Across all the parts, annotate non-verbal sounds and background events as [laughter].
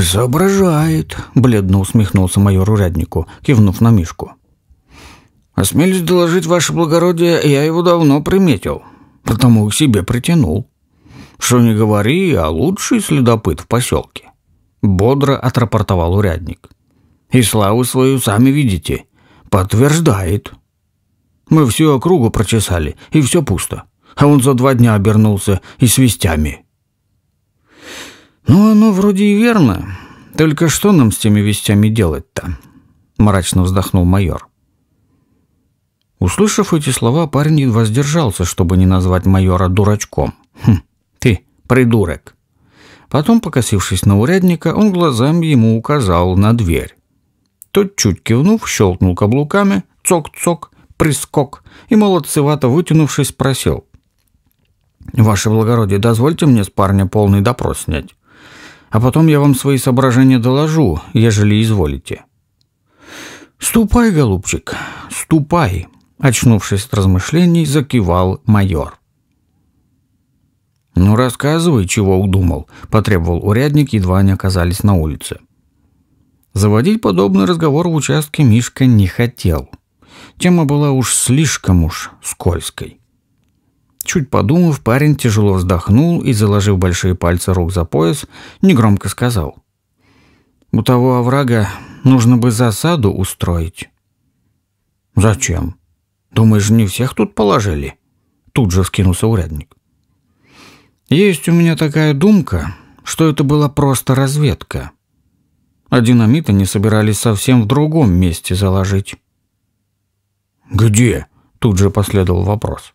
«Соображает», — бледно усмехнулся майор уряднику, кивнув на Мишку. «Осмелюсь доложить, ваше благородие, я его давно приметил, потому к себе притянул. Что не говори, а лучший следопыт в поселке», — бодро отрапортовал урядник. «И славу свою сами видите. Подтверждает. Мы всю округу прочесали, и все пусто. А он за два дня обернулся и с вестями. «Ну, оно вроде и верно. Только что нам с теми вестями делать-то?» – мрачно вздохнул майор. Услышав эти слова, парень едва сдержался, чтобы не назвать майора дурачком. «Хм, ты, придурок!» Потом, покосившись на урядника, он глазами ему указал на дверь. Тот, чуть кивнув, щелкнул каблуками, цок-цок, прискок, и молодцевато вытянувшись, просил. «Ваше благородие, дозвольте мне с парня полный допрос снять» а потом я вам свои соображения доложу, ежели изволите». «Ступай, голубчик, ступай», — очнувшись от размышлений, закивал майор. «Ну, рассказывай, чего удумал», — потребовал урядник, едва они оказались на улице. Заводить подобный разговор в участке Мишка не хотел. Тема была уж слишком уж скользкой. Чуть подумав, парень тяжело вздохнул и, заложив большие пальцы рук за пояс, негромко сказал. «У того оврага нужно бы засаду устроить». «Зачем? Думаешь, не всех тут положили?» Тут же вскинулся урядник. «Есть у меня такая думка, что это была просто разведка. А динамит они собирались совсем в другом месте заложить». «Где?» – тут же последовал вопрос.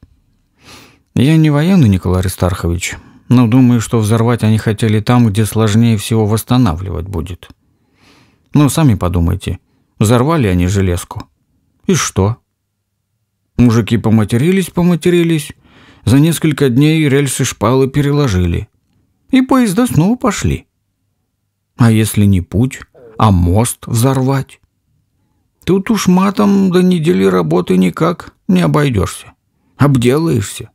Я не военный, Николай Аристархович, но думаю, что взорвать они хотели там, где сложнее всего восстанавливать будет. Ну, сами подумайте, взорвали они железку. И что? Мужики поматерились, поматерились. За несколько дней рельсы шпалы переложили. И поезда снова пошли. А если не путь, а мост взорвать? Тут уж матом до недели работы никак не обойдешься. Обделаешься.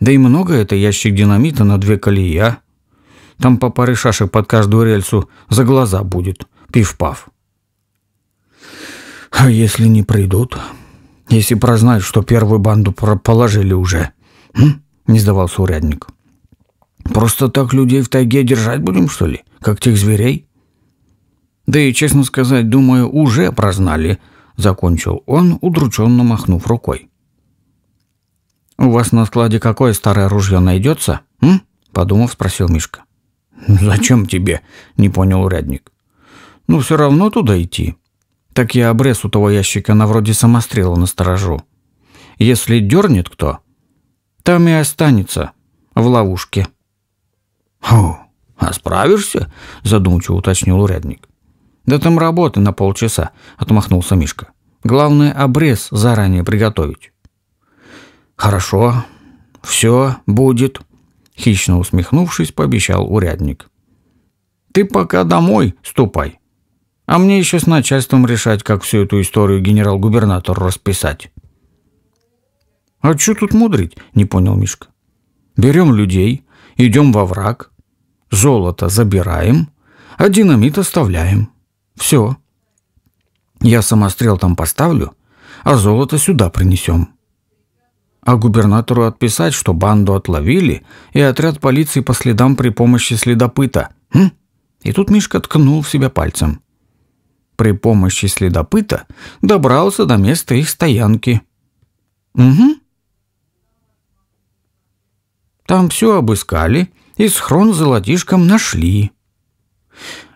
Да и много это ящик динамита на две колея. А? Там по паре шашек под каждую рельсу за глаза будет. Пиф-паф. А если не придут? Если прознают, что первую банду положили уже? М? Не сдавался урядник. Просто так людей в тайге держать будем, что ли? Как тех зверей? Да и, честно сказать, думаю, уже прознали, закончил он, удрученно махнув рукой. «У вас на складе какое старое ружье найдется?» м? Подумав, спросил Мишка. «Ну, «Зачем тебе?» – не понял урядник. «Ну, все равно туда идти. Так я обрез у того ящика на вроде самострела насторожу. Если дернет кто, там и останется в ловушке». «Фу, а справишься?» – задумчиво уточнил урядник. «Да там работы на полчаса», – отмахнулся Мишка. «Главное, обрез заранее приготовить». «Хорошо, все будет», — хищно усмехнувшись, пообещал урядник. «Ты пока домой ступай. А мне еще с начальством решать, как всю эту историю генерал-губернатор расписать». «А что тут мудрить?» — не понял Мишка. «Берем людей, идем во враг, золото забираем, а динамит оставляем. Все. Я самострел там поставлю, а золото сюда принесем» а губернатору отписать, что банду отловили, и отряд полиции по следам при помощи следопыта. Хм? И тут Мишка ткнул в себя пальцем. При помощи следопыта добрался до места их стоянки. Угу. Там все обыскали и схрон с золотишком нашли.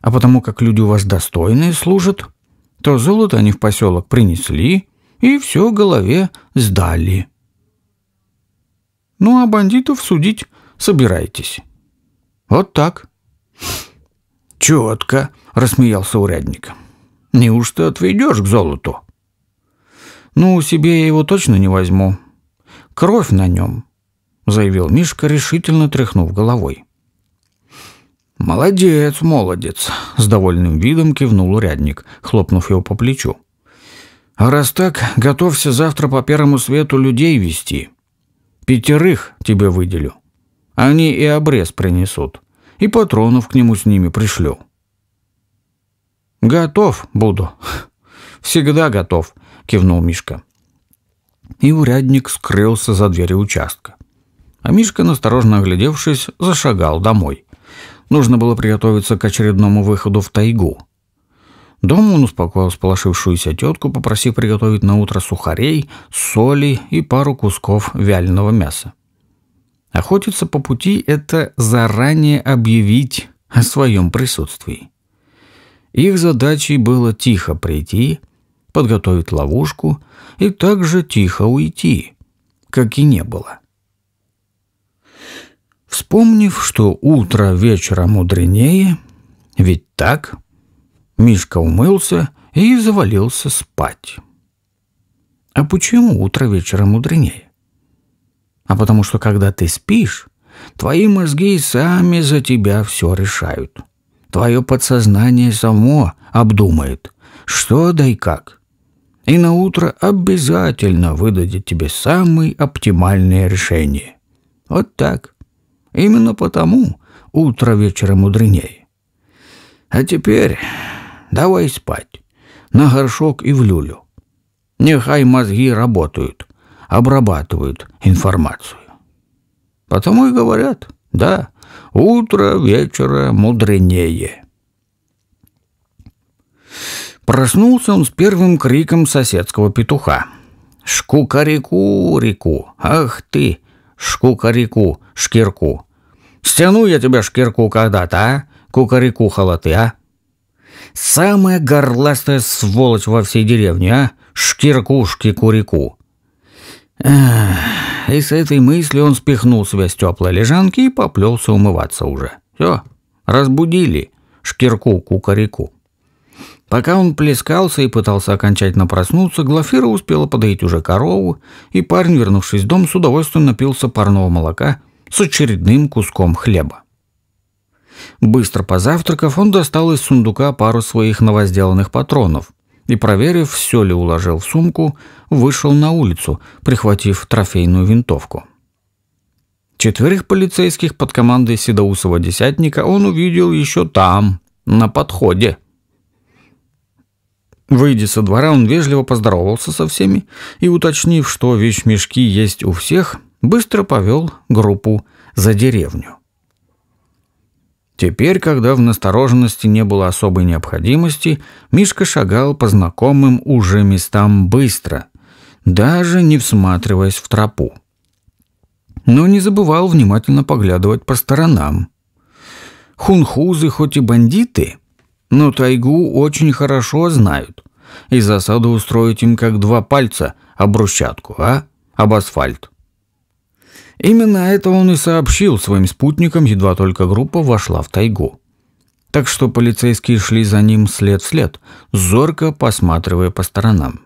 А потому как люди у вас достойные служат, то золото они в поселок принесли и все голове сдали. Ну, а бандитов судить собираетесь. Вот так. Четко, рассмеялся урядник. Неужто отведешь к золоту? Ну, себе я его точно не возьму. Кровь на нем, заявил Мишка, решительно тряхнув головой. «Молодец, молодец!» — с довольным видом кивнул урядник, хлопнув его по плечу. «А раз так, готовься завтра по первому свету людей вести. Пятерых тебе выделю. Они и обрез принесут, и патронов к нему с ними пришлю. Готов буду. [laughs] Всегда готов, кивнул Мишка. И урядник скрылся за дверью участка. А Мишка, осторожно оглядевшись, зашагал домой. Нужно было приготовиться к очередному выходу в тайгу – Дома он успокоил сполошившуюся тетку, попросив приготовить на утро сухарей, соли и пару кусков вяленого мяса. Охотиться по пути – это заранее объявить о своем присутствии. Их задачей было тихо прийти, подготовить ловушку и также тихо уйти, как и не было. Вспомнив, что утро вечера мудренее, ведь так – Мишка умылся и завалился спать. А почему утро вечера мудренее? А потому что когда ты спишь, твои мозги сами за тебя все решают. Твое подсознание само обдумает, что да и как. И на утро обязательно выдадет тебе самые оптимальные решения. Вот так. Именно потому утро вечера мудренее. А теперь Давай спать. На горшок и в люлю. Нехай мозги работают, обрабатывают информацию. Потому и говорят, да, утро вечера мудренее. Проснулся он с первым криком соседского петуха. «Шкукарику-рику! Ах ты! Шкукарику-шкирку! Стяну я тебя шкирку когда-то, а? кукарику ты, а?» Самая горластая сволочь во всей деревне, а? Шкиркушки-курику. И с этой мыслью он спихнул себя с теплой лежанки и поплелся умываться уже. Все, разбудили шкирку-кукарику. Пока он плескался и пытался окончательно проснуться, Глафира успела подоить уже корову, и парень, вернувшись в дом, с удовольствием напился парного молока с очередным куском хлеба. Быстро позавтракав, он достал из сундука пару своих новозделанных патронов и, проверив, все ли уложил в сумку, вышел на улицу, прихватив трофейную винтовку. Четверых полицейских под командой седоусого десятника он увидел еще там, на подходе. Выйдя со двора, он вежливо поздоровался со всеми и, уточнив, что вещмешки есть у всех, быстро повел группу за деревню. Теперь, когда в настороженности не было особой необходимости, Мишка шагал по знакомым уже местам быстро, даже не всматриваясь в тропу. Но не забывал внимательно поглядывать по сторонам. Хунхузы хоть и бандиты, но тайгу очень хорошо знают. И засаду устроить им как два пальца об брусчатку, а? Об асфальт. Именно это он и сообщил своим спутникам, едва только группа вошла в тайгу. Так что полицейские шли за ним след в след, зорко посматривая по сторонам.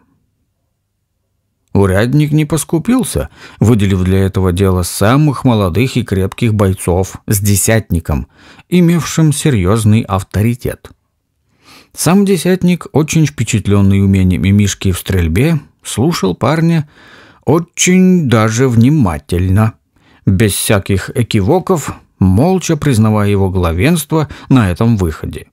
Урядник не поскупился, выделив для этого дела самых молодых и крепких бойцов с десятником, имевшим серьезный авторитет. Сам десятник, очень впечатленный умениями Мишки в стрельбе, слушал парня очень даже внимательно – без всяких экивоков, молча признавая его главенство на этом выходе.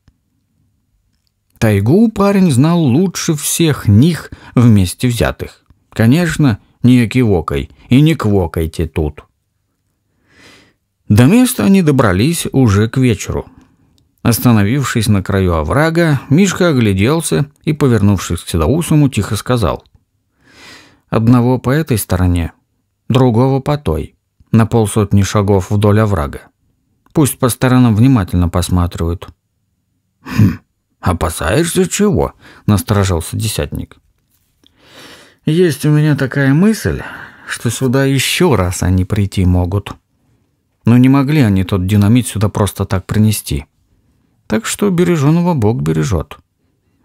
Тайгу парень знал лучше всех них вместе взятых. Конечно, не экивокой и не квокайте тут. До места они добрались уже к вечеру. Остановившись на краю оврага, Мишка огляделся и, повернувшись к Седоусому, тихо сказал. «Одного по этой стороне, другого по той на полсотни шагов вдоль оврага. Пусть по сторонам внимательно посматривают. «Хм, опасаешься чего?» – насторожился десятник. «Есть у меня такая мысль, что сюда еще раз они прийти могут. Но не могли они тот динамит сюда просто так принести. Так что береженого Бог бережет,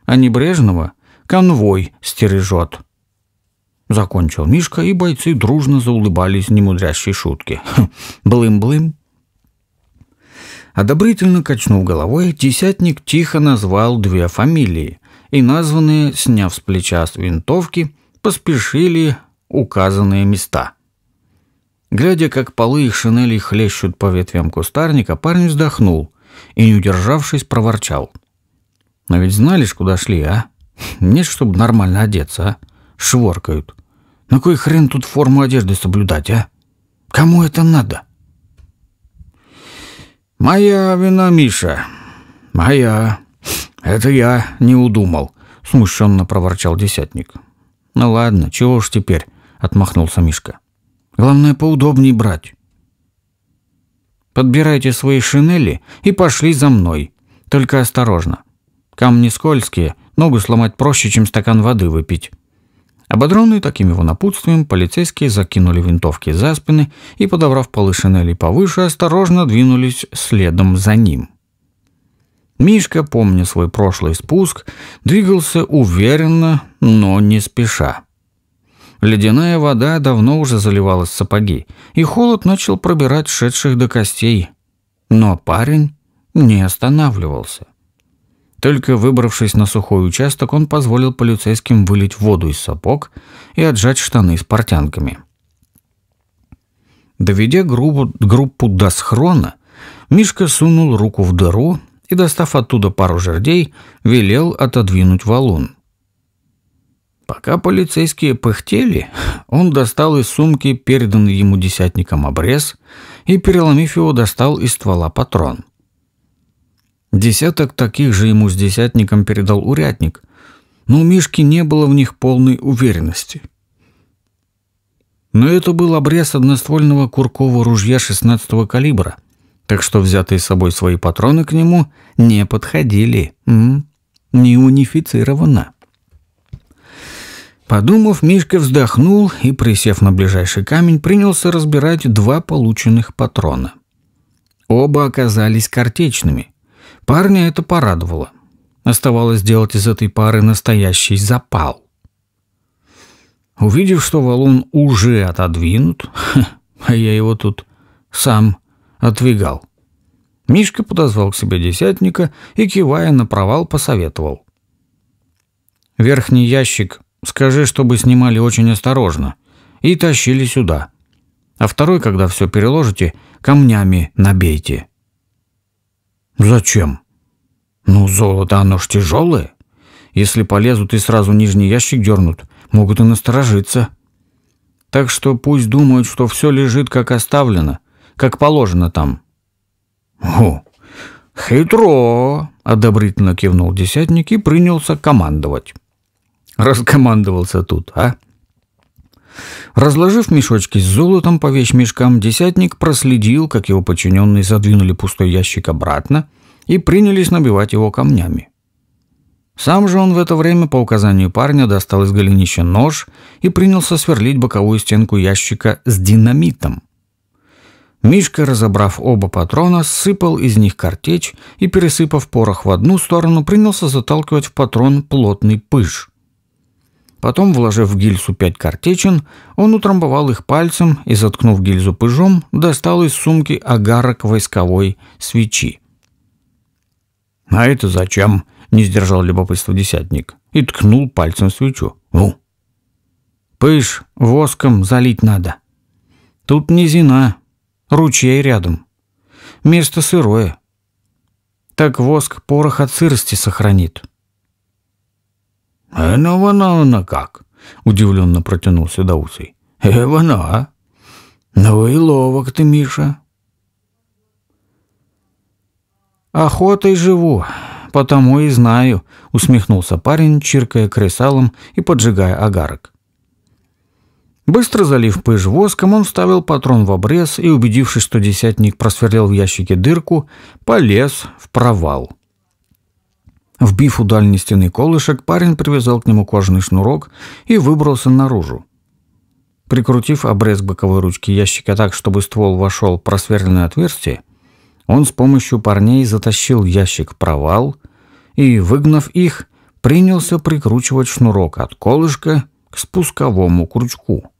а небрежного конвой стережет». Закончил Мишка, и бойцы дружно заулыбались немудрящей шутке. [laughs] Блым-блым. Одобрительно качнув головой, десятник тихо назвал две фамилии, и названные, сняв с плеча с винтовки, поспешили указанные места. Глядя, как полы их шинелей хлещут по ветвям кустарника, парень вздохнул и, не удержавшись, проворчал. «Но ведь знали ж, куда шли, а? Нет, чтобы нормально одеться, а? Шворкают». На кой хрен тут форму одежды соблюдать, а? Кому это надо? Моя вина, Миша. Моя. Это я не удумал, смущенно проворчал десятник. Ну ладно, чего ж теперь, отмахнулся Мишка. Главное поудобней брать. Подбирайте свои шинели и пошли за мной. Только осторожно. Камни скользкие, ногу сломать проще, чем стакан воды выпить. Ободренные таким его напутствием, полицейские закинули винтовки за спины и, подобрав полы шинели повыше, осторожно двинулись следом за ним. Мишка, помня свой прошлый спуск, двигался уверенно, но не спеша. Ледяная вода давно уже заливалась в сапоги, и холод начал пробирать шедших до костей. Но парень не останавливался. Только выбравшись на сухой участок, он позволил полицейским вылить воду из сапог и отжать штаны с портянками. Доведя группу, группу до схрона, Мишка сунул руку в дыру и, достав оттуда пару жердей, велел отодвинуть валун. Пока полицейские пыхтели, он достал из сумки переданный ему десятником обрез и, переломив его, достал из ствола патрон – Десяток таких же ему с десятником передал урядник, но у Мишки не было в них полной уверенности. Но это был обрез одноствольного куркового ружья 16-го калибра, так что взятые с собой свои патроны к нему не подходили, м? не унифицировано. Подумав, Мишка вздохнул и, присев на ближайший камень, принялся разбирать два полученных патрона. Оба оказались картечными – Парня это порадовало. Оставалось сделать из этой пары настоящий запал. Увидев, что валун уже отодвинут, [laughs] а я его тут сам отвигал, Мишка подозвал к себе десятника и, кивая на провал, посоветовал. «Верхний ящик скажи, чтобы снимали очень осторожно, и тащили сюда. А второй, когда все переложите, камнями набейте». «Зачем?» «Ну, золото, оно ж тяжелое. Если полезут и сразу нижний ящик дернут, могут и насторожиться. Так что пусть думают, что все лежит, как оставлено, как положено там». «О, хитро!» — одобрительно кивнул десятник и принялся командовать. Раскомандовался тут, а? Разложив мешочки с золотом по вещмешкам, десятник проследил, как его подчиненные задвинули пустой ящик обратно и принялись набивать его камнями. Сам же он в это время по указанию парня достал из голенища нож и принялся сверлить боковую стенку ящика с динамитом. Мишка, разобрав оба патрона, сыпал из них картечь и, пересыпав порох в одну сторону, принялся заталкивать в патрон плотный пыш – Потом, вложив в гильзу пять картечин, он утрамбовал их пальцем и, заткнув гильзу пыжом, достал из сумки агарок войсковой свечи. «А это зачем?» — не сдержал любопытство десятник и ткнул пальцем свечу. «Ну?» «Пыш, воском залить надо. Тут низина, ручей рядом. Место сырое. Так воск порох от сырости сохранит». «Эна а ну, вона она как?» — удивленно протянул Седоусый. «Э, вона, а? Ну и ловок ты, Миша». «Охотой живу, потому и знаю», — усмехнулся парень, чиркая кресалом и поджигая агарок. Быстро залив пыж воском, он вставил патрон в обрез и, убедившись, что десятник просверлил в ящике дырку, полез в провал. Вбив у дальней стены колышек, парень привязал к нему кожаный шнурок и выбрался наружу. Прикрутив обрез боковой ручки ящика так, чтобы ствол вошел в просверленное отверстие, он с помощью парней затащил ящик в провал и, выгнав их, принялся прикручивать шнурок от колышка к спусковому крючку.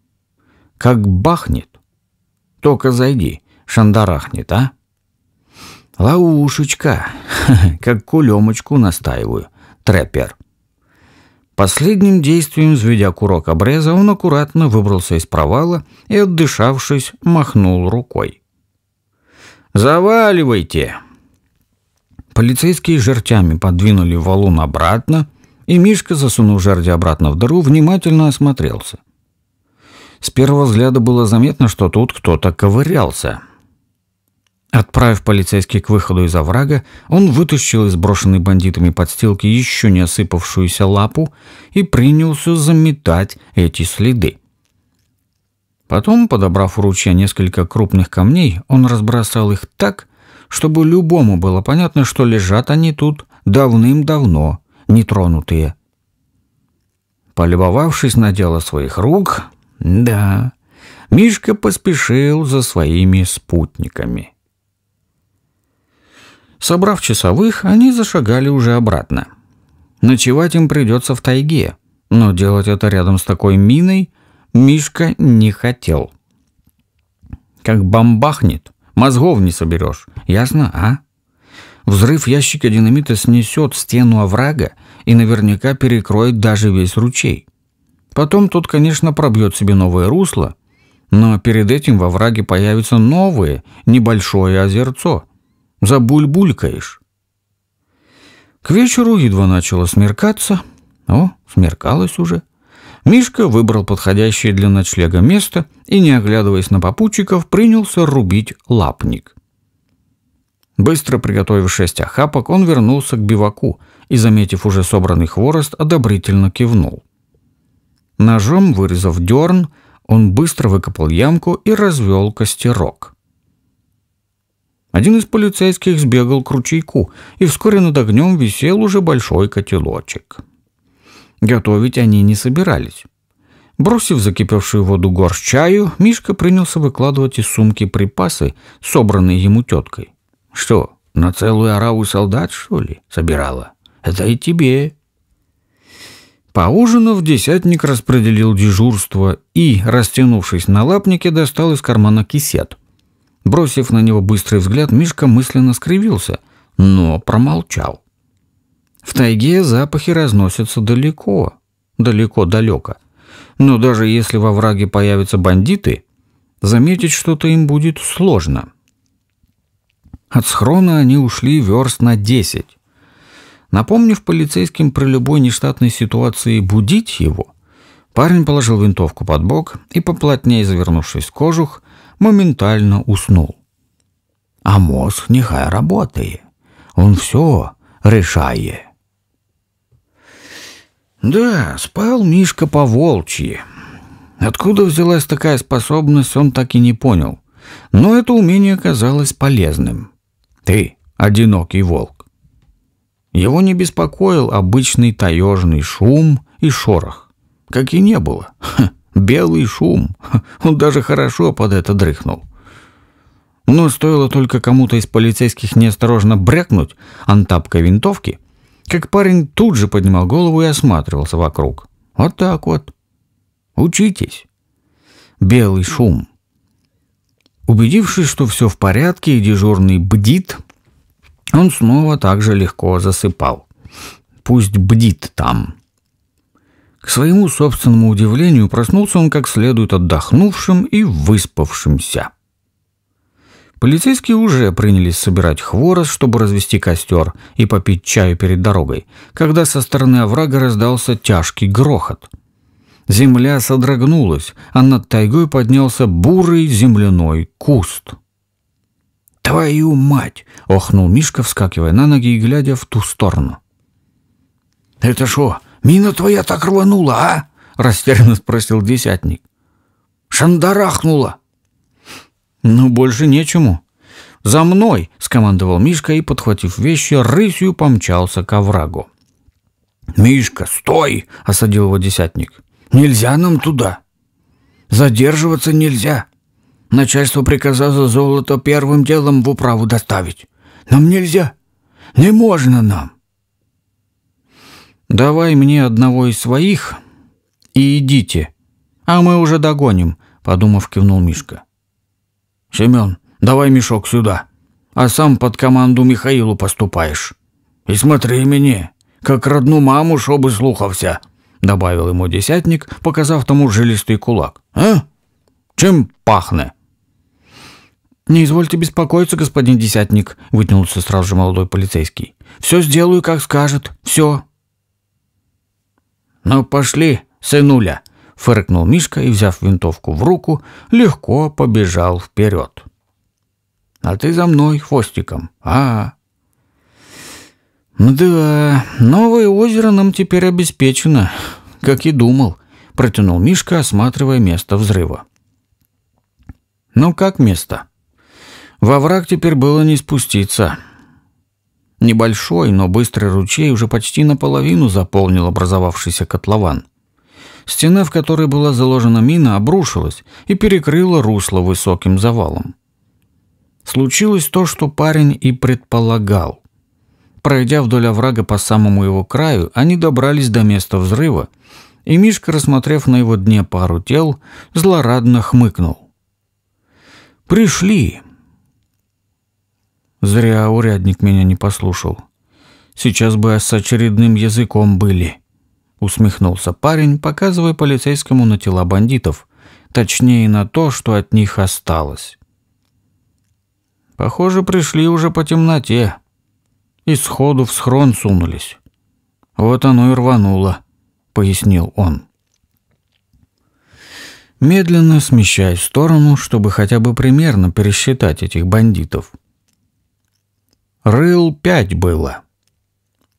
Как бахнет! Только зайди, шандарахнет, а? Лаушечка, [laughs] как кулемочку настаиваю, трэпер. Последним действием, взведя курок обреза, он аккуратно выбрался из провала и, отдышавшись, махнул рукой. «Заваливайте!» Полицейские жертями подвинули валун обратно, и Мишка, засунув жерди обратно в дыру, внимательно осмотрелся. С первого взгляда было заметно, что тут кто-то ковырялся – Отправив полицейских к выходу из оврага, он вытащил из брошенной бандитами подстилки еще не осыпавшуюся лапу и принялся заметать эти следы. Потом, подобрав у ручья несколько крупных камней, он разбросал их так, чтобы любому было понятно, что лежат они тут давным-давно, нетронутые. Полюбовавшись на дело своих рук, да, Мишка поспешил за своими спутниками. Собрав часовых, они зашагали уже обратно. Ночевать им придется в тайге, но делать это рядом с такой миной Мишка не хотел. Как бомбахнет, мозгов не соберешь, ясно, а? Взрыв ящика динамита снесет стену оврага и наверняка перекроет даже весь ручей. Потом тот, конечно, пробьет себе новое русло, но перед этим во враге появится новое, небольшое озерцо – забуль-булькаешь. К вечеру едва начало смеркаться. О, смеркалось уже. Мишка выбрал подходящее для ночлега место и, не оглядываясь на попутчиков, принялся рубить лапник. Быстро приготовив шесть охапок, он вернулся к биваку и, заметив уже собранный хворост, одобрительно кивнул. Ножом, вырезав дерн, он быстро выкопал ямку и развел костерок. Один из полицейских сбегал к ручейку, и вскоре над огнем висел уже большой котелочек. Готовить они не собирались. Бросив закипевшую воду горсть чаю, Мишка принялся выкладывать из сумки припасы, собранные ему теткой. «Что, на целую ораву солдат, что ли, собирала? Это и тебе!» Поужинав, десятник распределил дежурство и, растянувшись на лапнике, достал из кармана кисет. Бросив на него быстрый взгляд, Мишка мысленно скривился, но промолчал. В тайге запахи разносятся далеко, далеко-далеко. Но даже если во враге появятся бандиты, заметить что-то им будет сложно. От схрона они ушли верст на десять. Напомнив полицейским про любой нештатной ситуации будить его, парень положил винтовку под бок и, поплотнее завернувшись в кожух, моментально уснул. А мозг нехай работает. Он все решает. Да, спал Мишка по волчьи. Откуда взялась такая способность, он так и не понял. Но это умение оказалось полезным. Ты — одинокий волк. Его не беспокоил обычный таежный шум и шорох, как и не было. Ха. Белый шум. [laughs] Он даже хорошо под это дрыхнул. Но стоило только кому-то из полицейских неосторожно брякнуть антапкой винтовки, как парень тут же поднимал голову и осматривался вокруг. Вот так вот. Учитесь. Белый шум. Убедившись, что все в порядке и дежурный бдит, он снова так же легко засыпал. Пусть бдит там. К своему собственному удивлению проснулся он как следует отдохнувшим и выспавшимся. Полицейские уже принялись собирать хворост, чтобы развести костер и попить чаю перед дорогой, когда со стороны оврага раздался тяжкий грохот. Земля содрогнулась, а над тайгой поднялся бурый земляной куст. «Твою мать!» — охнул Мишка, вскакивая на ноги и глядя в ту сторону. «Это что? «Мина твоя так рванула, а?» — растерянно спросил десятник. «Шандарахнула!» «Ну, больше нечему. За мной!» — скомандовал Мишка и, подхватив вещи, рысью помчался к оврагу. «Мишка, стой!» — осадил его десятник. «Нельзя нам туда. Задерживаться нельзя. Начальство приказало золото первым делом в управу доставить. Нам нельзя. Не можно нам. «Давай мне одного из своих и идите, а мы уже догоним», — подумав, кивнул Мишка. «Семен, давай мешок сюда, а сам под команду Михаилу поступаешь. И смотри мне, как родну маму, чтобы слухався», — добавил ему десятник, показав тому жилистый кулак. «А? Чем пахнет?» «Не извольте беспокоиться, господин десятник», — вытянулся сразу же молодой полицейский. «Все сделаю, как скажет. Все». «Ну пошли, сынуля!» — фыркнул Мишка и, взяв винтовку в руку, легко побежал вперед. «А ты за мной, хвостиком, а, «Да, новое озеро нам теперь обеспечено, как и думал», — протянул Мишка, осматривая место взрыва. «Ну как место?» Во враг теперь было не спуститься. Небольшой, но быстрый ручей уже почти наполовину заполнил образовавшийся котлован. Стена, в которой была заложена мина, обрушилась и перекрыла русло высоким завалом. Случилось то, что парень и предполагал. Пройдя вдоль оврага по самому его краю, они добрались до места взрыва, и Мишка, рассмотрев на его дне пару тел, злорадно хмыкнул. «Пришли!» Зря урядник меня не послушал. Сейчас бы с очередным языком были. Усмехнулся парень, показывая полицейскому на тела бандитов. Точнее, на то, что от них осталось. Похоже, пришли уже по темноте. И сходу в схрон сунулись. Вот оно и рвануло, пояснил он. Медленно смещаясь в сторону, чтобы хотя бы примерно пересчитать этих бандитов – Рыл пять было.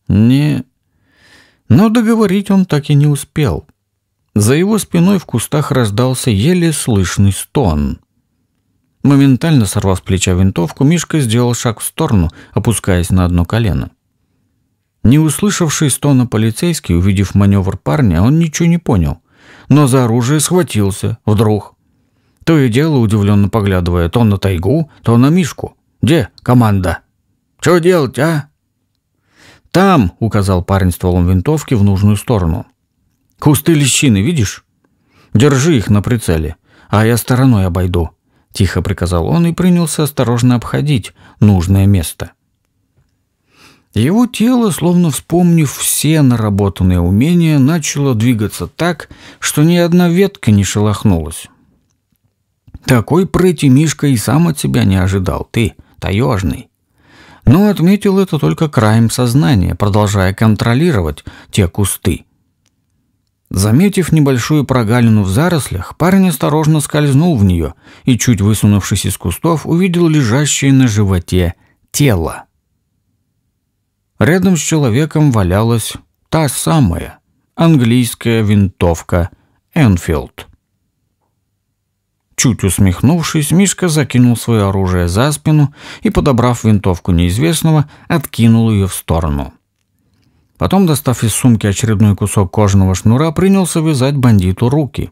Не... Но договорить он так и не успел. За его спиной в кустах раздался еле слышный стон. Моментально сорвав с плеча винтовку, Мишка сделал шаг в сторону, опускаясь на одно колено. Не услышавший стона полицейский, увидев маневр парня, он ничего не понял. Но за оружие схватился, вдруг. То и дело, удивленно поглядывая, то на тайгу, то на Мишку. «Где команда?» Что делать, а?» «Там!» — указал парень стволом винтовки в нужную сторону. «Кусты лещины, видишь? Держи их на прицеле, а я стороной обойду», — тихо приказал он и принялся осторожно обходить нужное место. Его тело, словно вспомнив все наработанные умения, начало двигаться так, что ни одна ветка не шелохнулась. Такой прыти Мишка и сам от себя не ожидал. Ты, таежный но отметил это только краем сознания, продолжая контролировать те кусты. Заметив небольшую прогалину в зарослях, парень осторожно скользнул в нее и, чуть высунувшись из кустов, увидел лежащее на животе тело. Рядом с человеком валялась та самая английская винтовка «Энфилд». Чуть усмехнувшись, Мишка закинул свое оружие за спину и, подобрав винтовку неизвестного, откинул ее в сторону. Потом, достав из сумки очередной кусок кожаного шнура, принялся вязать бандиту руки.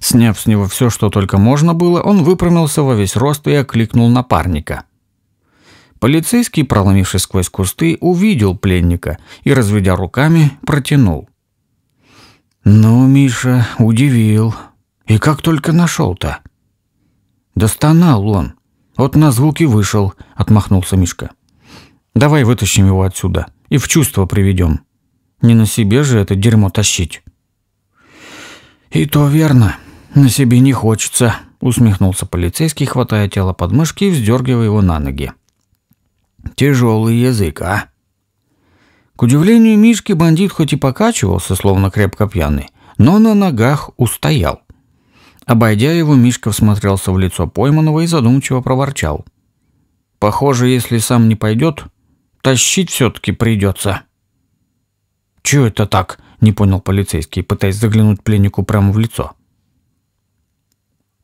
Сняв с него все, что только можно было, он выпрямился во весь рост и окликнул напарника. Полицейский, проломившись сквозь кусты, увидел пленника и, разведя руками, протянул. «Ну, Миша, удивил. И как только нашел-то?» «Да стонал он. Вот на звук и вышел», — отмахнулся Мишка. «Давай вытащим его отсюда и в чувство приведем. Не на себе же это дерьмо тащить». «И то верно. На себе не хочется», – усмехнулся полицейский, хватая тело под мышки и вздергивая его на ноги. «Тяжелый язык, а?» К удивлению Мишки, бандит хоть и покачивался, словно крепко пьяный, но на ногах устоял. Обойдя его, Мишка всмотрелся в лицо пойманного и задумчиво проворчал. «Похоже, если сам не пойдет, тащить все-таки придется». «Чего это так?» — не понял полицейский, пытаясь заглянуть пленнику прямо в лицо.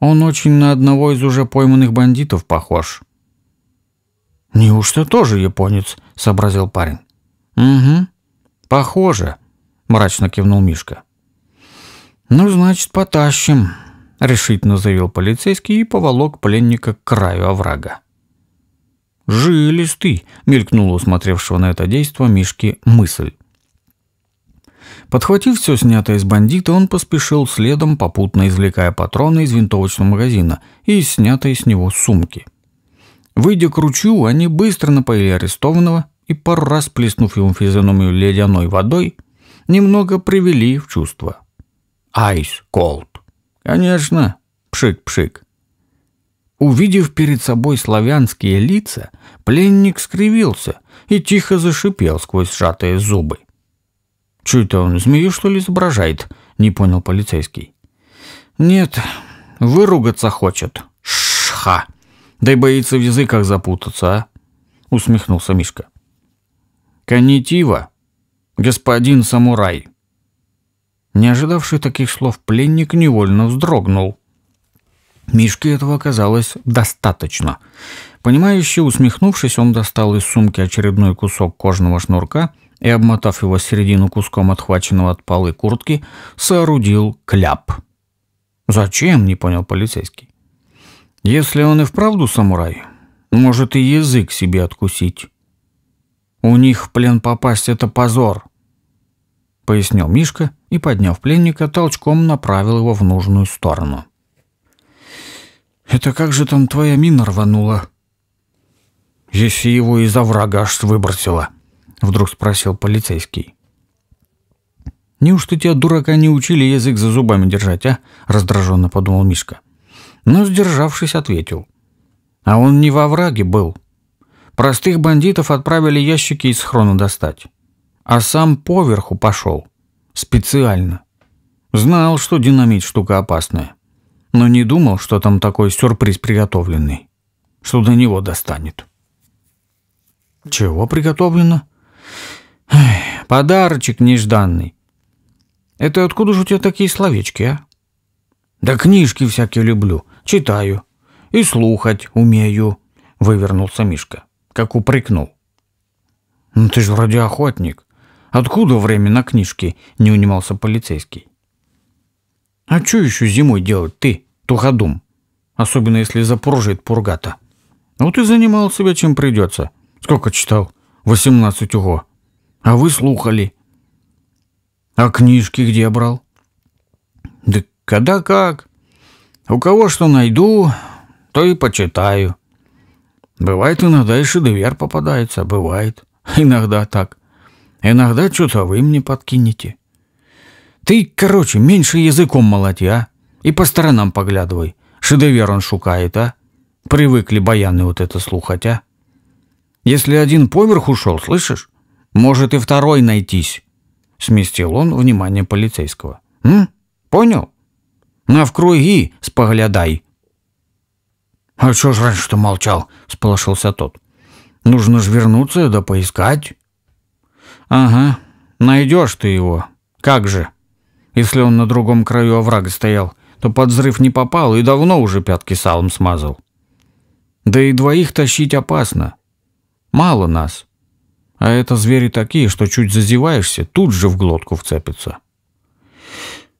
«Он очень на одного из уже пойманных бандитов похож». «Неужто тоже японец?» — сообразил парень. «Угу, похоже», — мрачно кивнул Мишка. «Ну, значит, потащим». – решительно заявил полицейский и поволок пленника к краю оврага. «Жилистый!» – мелькнула усмотревшего на это действо Мишки мысль. Подхватив все снятое с бандита, он поспешил следом, попутно извлекая патроны из винтовочного магазина и из снятой с него сумки. Выйдя к ручью, они быстро напоили арестованного и, пару раз плеснув ему физиономию ледяной водой, немного привели в чувство. «Айс Колд!» «Конечно, пшик-пшик». Увидев перед собой славянские лица, пленник скривился и тихо зашипел сквозь сжатые зубы. «Чё это он, змею, что ли, изображает?» — не понял полицейский. «Нет, выругаться хочет. Шха! Да и боится в языках запутаться, а?» — усмехнулся Мишка. «Конетива, господин самурай!» Не ожидавший таких слов пленник невольно вздрогнул. Мишке этого оказалось достаточно. Понимающе усмехнувшись, он достал из сумки очередной кусок кожного шнурка и, обмотав его середину куском отхваченного от полы куртки, соорудил кляп. «Зачем?» — не понял полицейский. «Если он и вправду самурай, может и язык себе откусить. У них в плен попасть — это позор», — пояснил Мишка и, подняв пленника, толчком направил его в нужную сторону. «Это как же там твоя мина рванула?» «Если его из оврага аж выбросила», — вдруг спросил полицейский. «Неужто тебя, дурака, не учили язык за зубами держать, а?» — раздраженно подумал Мишка. Но, сдержавшись, ответил. «А он не во враге был. Простых бандитов отправили ящики из хрона достать. А сам поверху пошел. Специально. Знал, что динамит штука опасная. Но не думал, что там такой сюрприз приготовленный. Что до него достанет. Чего приготовлено? Эх, подарочек нежданный. Это откуда же у тебя такие словечки, а? Да книжки всякие люблю, читаю. И слухать умею, вывернулся Мишка, как упрекнул. Ну ты же вроде охотник. Откуда время на книжки?» – не унимался полицейский. «А что еще зимой делать ты, туходум? Особенно если запоржит пургата. Вот и занимал себя чем придется. Сколько читал? Восемнадцать уго. А вы слухали. А книжки где брал? Да когда как. У кого что найду, то и почитаю. Бывает иногда и шедевр попадается, бывает. Иногда так. Иногда что-то вы мне подкинете. Ты, короче, меньше языком молоти, а? И по сторонам поглядывай. Шедевер он шукает, а? Привыкли баяны вот это слухать, а? Если один поверх ушел, слышишь? Может и второй найтись. Сместил он внимание полицейского. М? Понял? круги споглядай. А чё ж раньше-то молчал? Сполошился тот. Нужно ж вернуться да поискать. «Ага, найдешь ты его. Как же? Если он на другом краю оврага стоял, то под взрыв не попал и давно уже пятки салом смазал. Да и двоих тащить опасно. Мало нас. А это звери такие, что чуть зазеваешься, тут же в глотку вцепятся».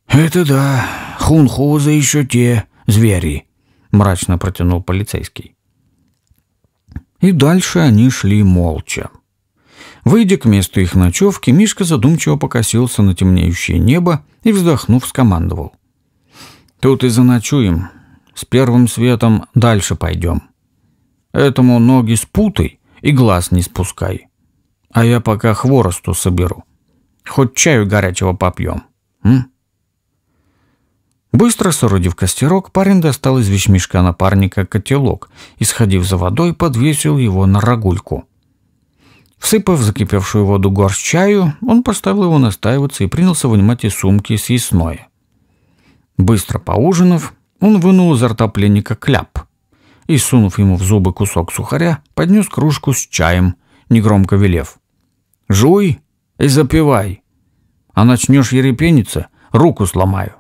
«Это да, хунхузы еще те звери», — мрачно протянул полицейский. И дальше они шли молча. Выйдя к месту их ночевки, Мишка задумчиво покосился на темнеющее небо и, вздохнув, скомандовал. «Тут и заночуем. С первым светом дальше пойдем. Этому ноги спутай и глаз не спускай. А я пока хворосту соберу. Хоть чаю горячего попьем. М? Быстро соорудив костерок, парень достал из вещмешка напарника котелок и, сходив за водой, подвесил его на рогульку – Всыпав закипевшую воду горсть чаю, он поставил его настаиваться и принялся вынимать из сумки съестное. Быстро поужинав, он вынул изо рта пленника кляп и, сунув ему в зубы кусок сухаря, поднес кружку с чаем, негромко велев. «Жуй и запивай, а начнешь ерепениться, руку сломаю.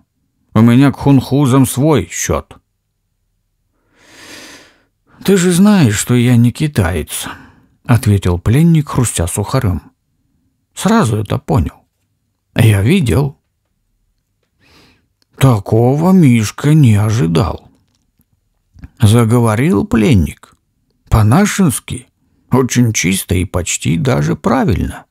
У меня к хунхузам свой счет». «Ты же знаешь, что я не китаец», ответил пленник, хрустя сухарем. Сразу это понял. Я видел. Такого Мишка не ожидал. Заговорил пленник. По-нашенски. Очень чисто и почти даже правильно.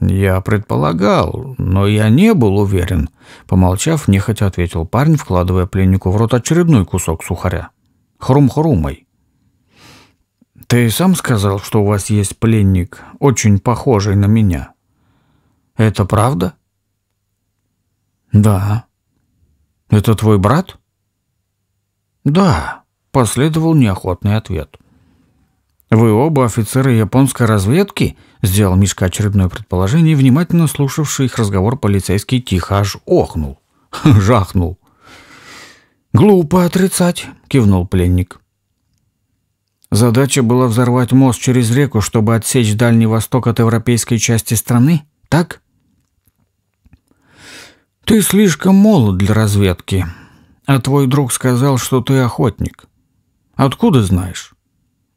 «Я предполагал, но я не был уверен», — помолчав, нехотя ответил парень, вкладывая пленнику в рот очередной кусок сухаря. «Хрум-хрумой». «Ты сам сказал, что у вас есть пленник, очень похожий на меня. Это правда?» «Да». «Это твой брат?» «Да», — последовал неохотный ответ. «Вы оба офицеры японской разведки?» — сделал Мишка очередное предположение, внимательно слушавший их разговор полицейский тихо аж охнул, [laughs] жахнул. «Глупо отрицать», — кивнул пленник. Задача была взорвать мост через реку, чтобы отсечь Дальний Восток от европейской части страны, так? Ты слишком молод для разведки, а твой друг сказал, что ты охотник. Откуда знаешь?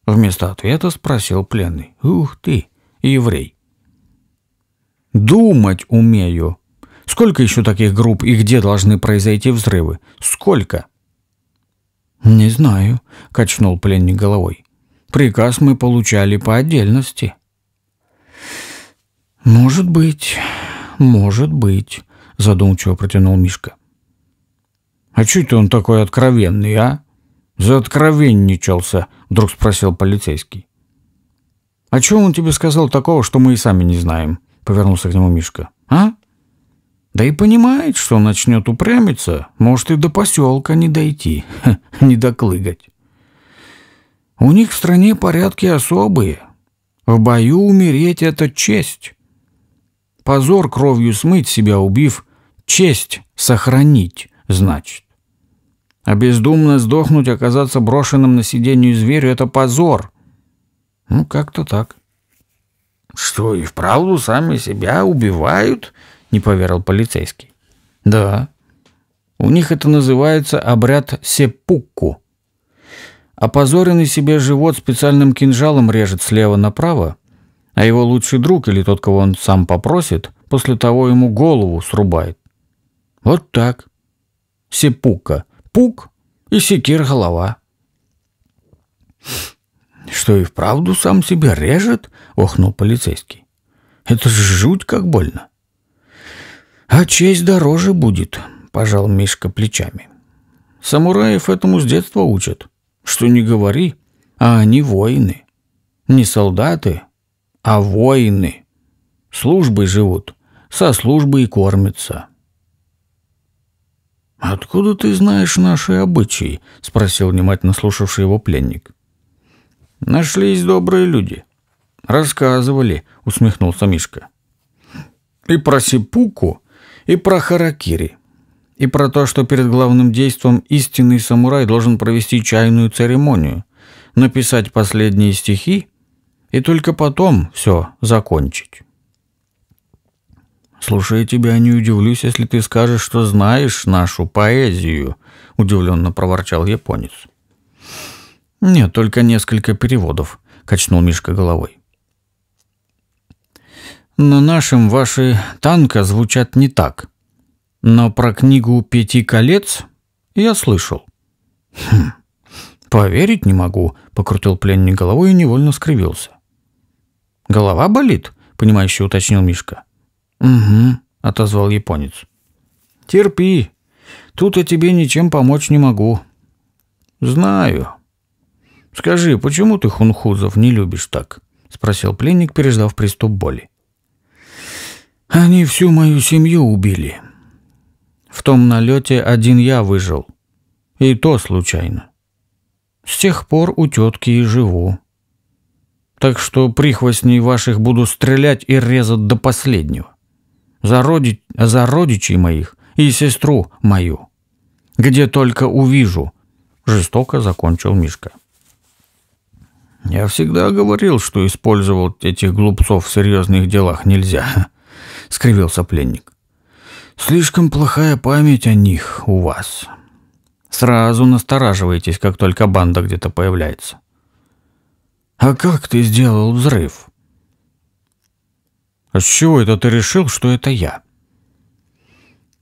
Вместо ответа спросил пленный. Ух ты, еврей. Думать умею. Сколько еще таких групп и где должны произойти взрывы? Сколько? Не знаю, качнул пленник головой. Приказ мы получали по отдельности. Может быть, может быть, задумчиво протянул Мишка. А что это он такой откровенный, а? Заоткровенничался, вдруг спросил полицейский. О «А чего он тебе сказал такого, что мы и сами не знаем?» — повернулся к нему Мишка. «А? Да и понимает, что начнет упрямиться, может и до поселка не дойти, [laughs] не доклыгать». У них в стране порядки особые. В бою умереть — это честь. Позор кровью смыть себя, убив, честь сохранить, значит. А бездумно сдохнуть, оказаться брошенным на сиденье зверю — это позор. Ну, как-то так. «Что, и вправду сами себя убивают?» — не поверил полицейский. «Да. У них это называется обряд сепукку» опозоренный себе живот специальным кинжалом режет слева направо, а его лучший друг или тот, кого он сам попросит, после того ему голову срубает. Вот так. Сипука, Пук и секир голова. «Что и вправду сам себя режет?» — охнул полицейский. «Это же жуть как больно!» «А честь дороже будет», — пожал Мишка плечами. «Самураев этому с детства учат. Что не говори, а они воины. Не солдаты, а воины. Службой живут, со службы и кормятся. «Откуда ты знаешь наши обычаи?» — спросил внимательно слушавший его пленник. «Нашлись добрые люди. Рассказывали», — усмехнулся Мишка. «И про сипуку, и про харакири и про то, что перед главным действием истинный самурай должен провести чайную церемонию, написать последние стихи и только потом все закончить. «Слушая тебя, не удивлюсь, если ты скажешь, что знаешь нашу поэзию», — удивленно проворчал японец. «Нет, только несколько переводов», — качнул Мишка головой. «На нашем ваши танка звучат не так», но про книгу «Пяти колец» я слышал. Хм, поверить не могу, покрутил пленник головой и невольно скривился. Голова болит, понимающе уточнил Мишка. Угу, отозвал японец. Терпи, тут я тебе ничем помочь не могу. Знаю. Скажи, почему ты хунхузов не любишь так? спросил пленник, переждав приступ боли. Они всю мою семью убили, в том налете один я выжил. И то случайно. С тех пор у тетки и живу. Так что прихвостней ваших буду стрелять и резать до последнего. За, роди... за родичей моих и сестру мою. Где только увижу. Жестоко закончил Мишка. Я всегда говорил, что использовать этих глупцов в серьезных делах нельзя, — скривился пленник. Слишком плохая память о них у вас. Сразу настораживаетесь, как только банда где-то появляется. А как ты сделал взрыв? А с чего это ты решил, что это я?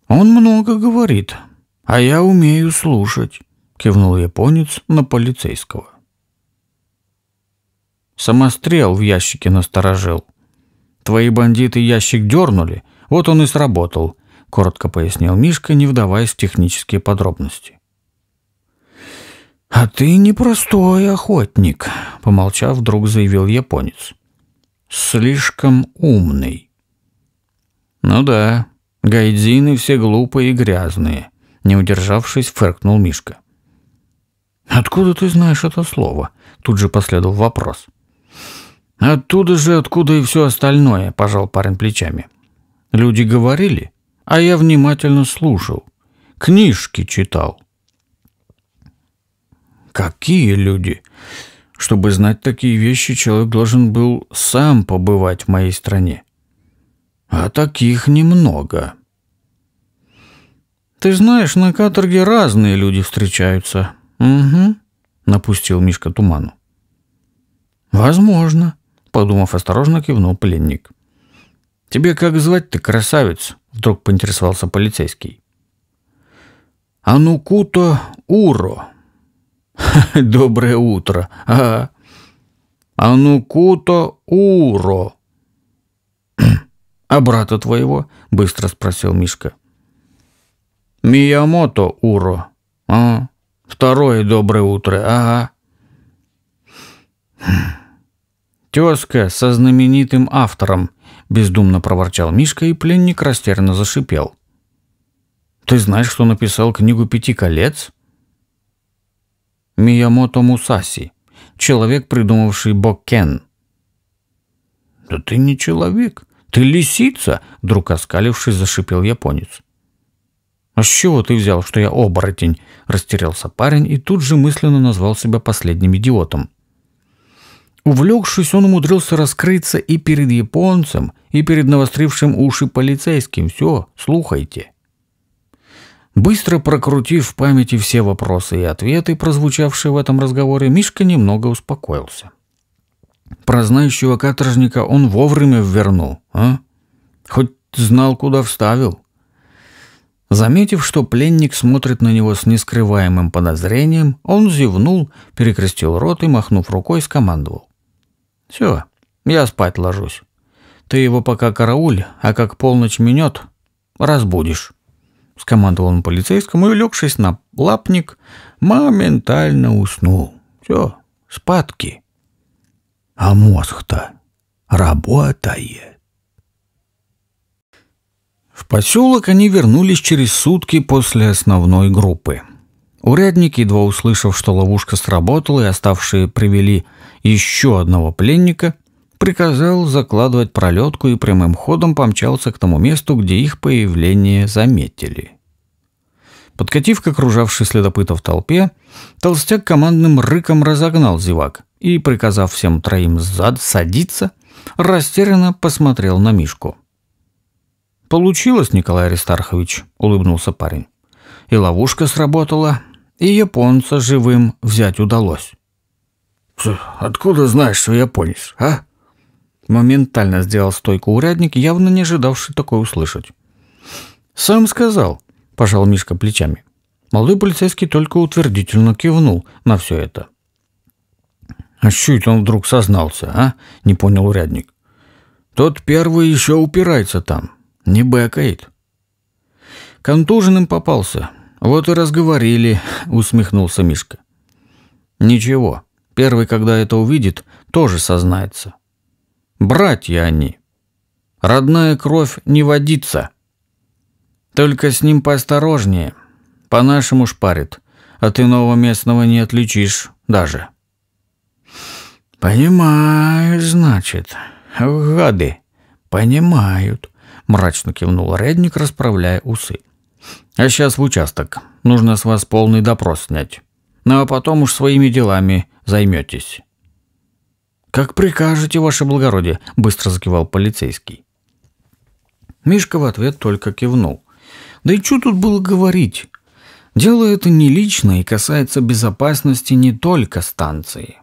Он много говорит, а я умею слушать, кивнул японец на полицейского. Самострел в ящике насторожил. Твои бандиты ящик дернули, вот он и сработал —– коротко пояснил Мишка, не вдаваясь в технические подробности. «А ты непростой охотник», – помолчав, вдруг заявил японец. «Слишком умный». «Ну да, гайдзины все глупые и грязные», – не удержавшись, фыркнул Мишка. «Откуда ты знаешь это слово?» – тут же последовал вопрос. «Оттуда же, откуда и все остальное», – пожал парень плечами. «Люди говорили, а я внимательно слушал, книжки читал. Какие люди! Чтобы знать такие вещи, человек должен был сам побывать в моей стране. А таких немного. Ты знаешь, на каторге разные люди встречаются. Угу, напустил Мишка туману. Возможно, подумав осторожно, кивнул пленник. Тебе как звать ты, красавец? Вдруг поинтересовался полицейский. «Анукуто уро». [laughs] «Доброе утро». Ага. «Анукуто уро». [clears throat] «А брата твоего?» – быстро спросил Мишка. «Миямото уро». «А, второе доброе утро, ага». «Хм. Тезка со знаменитым автором – бездумно проворчал Мишка, и пленник растерянно зашипел. «Ты знаешь, что написал книгу «Пяти колец»?» Миямото Мусаси, человек, придумавший Боккен. «Да ты не человек, ты лисица!» – вдруг оскалившись, зашипел японец. «А с чего ты взял, что я оборотень?» – растерялся парень и тут же мысленно назвал себя последним идиотом. Увлекшись, он умудрился раскрыться и перед японцем, и перед навострившим уши полицейским. Все, слухайте. Быстро прокрутив в памяти все вопросы и ответы, прозвучавшие в этом разговоре, Мишка немного успокоился. Про знающего каторжника он вовремя ввернул, а? Хоть знал, куда вставил. Заметив, что пленник смотрит на него с нескрываемым подозрением, он зевнул, перекрестил рот и, махнув рукой, скомандовал. Все, я спать ложусь. Ты его пока карауль, а как полночь минет, разбудишь. Скомандовал он полицейскому и, легшись на лапник, моментально уснул. Все, спадки. А мозг-то работает. В поселок они вернулись через сутки после основной группы. Урядники, едва услышав, что ловушка сработала и оставшие привели еще одного пленника, приказал закладывать пролетку и прямым ходом помчался к тому месту, где их появление заметили. Подкатив к окружавшей следопыта в толпе, толстяк командным рыком разогнал зевак и, приказав всем троим зад садиться, растерянно посмотрел на Мишку. «Получилось, Николай Аристархович», — улыбнулся парень. «И ловушка сработала, и японца живым взять удалось». Откуда знаешь, что я понес, а?» Моментально сделал стойку урядник, явно не ожидавший такое услышать. «Сам сказал», — пожал Мишка плечами. Молодой полицейский только утвердительно кивнул на все это. «А что он вдруг сознался, а?» — не понял урядник. «Тот первый еще упирается там, не бэкает». «Контуженным попался, вот и разговорили», [laughs] — усмехнулся Мишка. «Ничего, Первый, когда это увидит, тоже сознается. Братья они. Родная кровь не водится. Только с ним поосторожнее. По-нашему шпарит. А ты нового местного не отличишь даже. «Понимаю, значит. Гады. Понимают», – мрачно кивнул Редник, расправляя усы. «А сейчас в участок. Нужно с вас полный допрос снять». Но ну, а потом уж своими делами займетесь». «Как прикажете, ваше благородие», — быстро закивал полицейский. Мишка в ответ только кивнул. «Да и что тут было говорить? Дело это не личное и касается безопасности не только станции».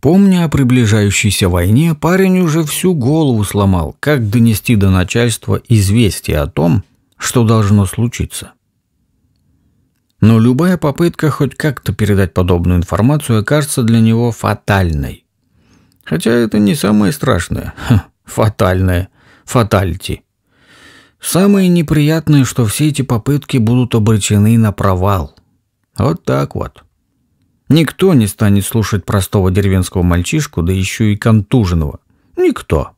Помня о приближающейся войне, парень уже всю голову сломал, как донести до начальства известие о том, что должно случиться. Но любая попытка хоть как-то передать подобную информацию окажется для него фатальной. Хотя это не самое страшное. Ха, фатальное. Фатальти. Самое неприятное, что все эти попытки будут обречены на провал. Вот так вот. Никто не станет слушать простого деревенского мальчишку, да еще и контуженного. Никто.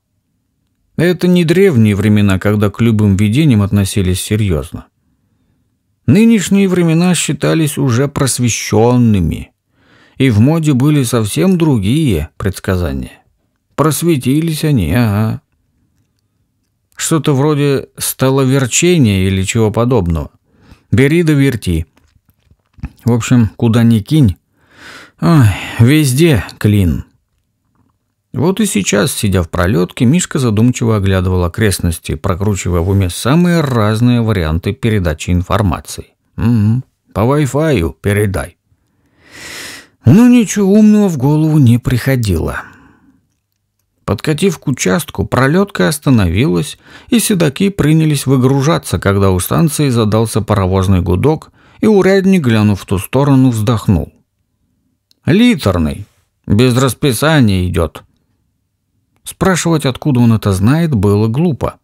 Это не древние времена, когда к любым видениям относились серьезно. Нынешние времена считались уже просвещенными, и в моде были совсем другие предсказания. Просветились они, ага. Что-то вроде столоверчения или чего подобного. Бери да верти. В общем, куда ни кинь, ой, везде клин. Вот и сейчас, сидя в пролетке, Мишка задумчиво оглядывал окрестности, прокручивая в уме самые разные варианты передачи информации. «Угу, по Wi-Fi передай». Но ну, ничего умного в голову не приходило. Подкатив к участку, пролетка остановилась, и седаки принялись выгружаться, когда у станции задался паровозный гудок, и урядник, глянув в ту сторону, вздохнул. «Литерный. Без расписания идет», Спрашивать, откуда он это знает, было глупо.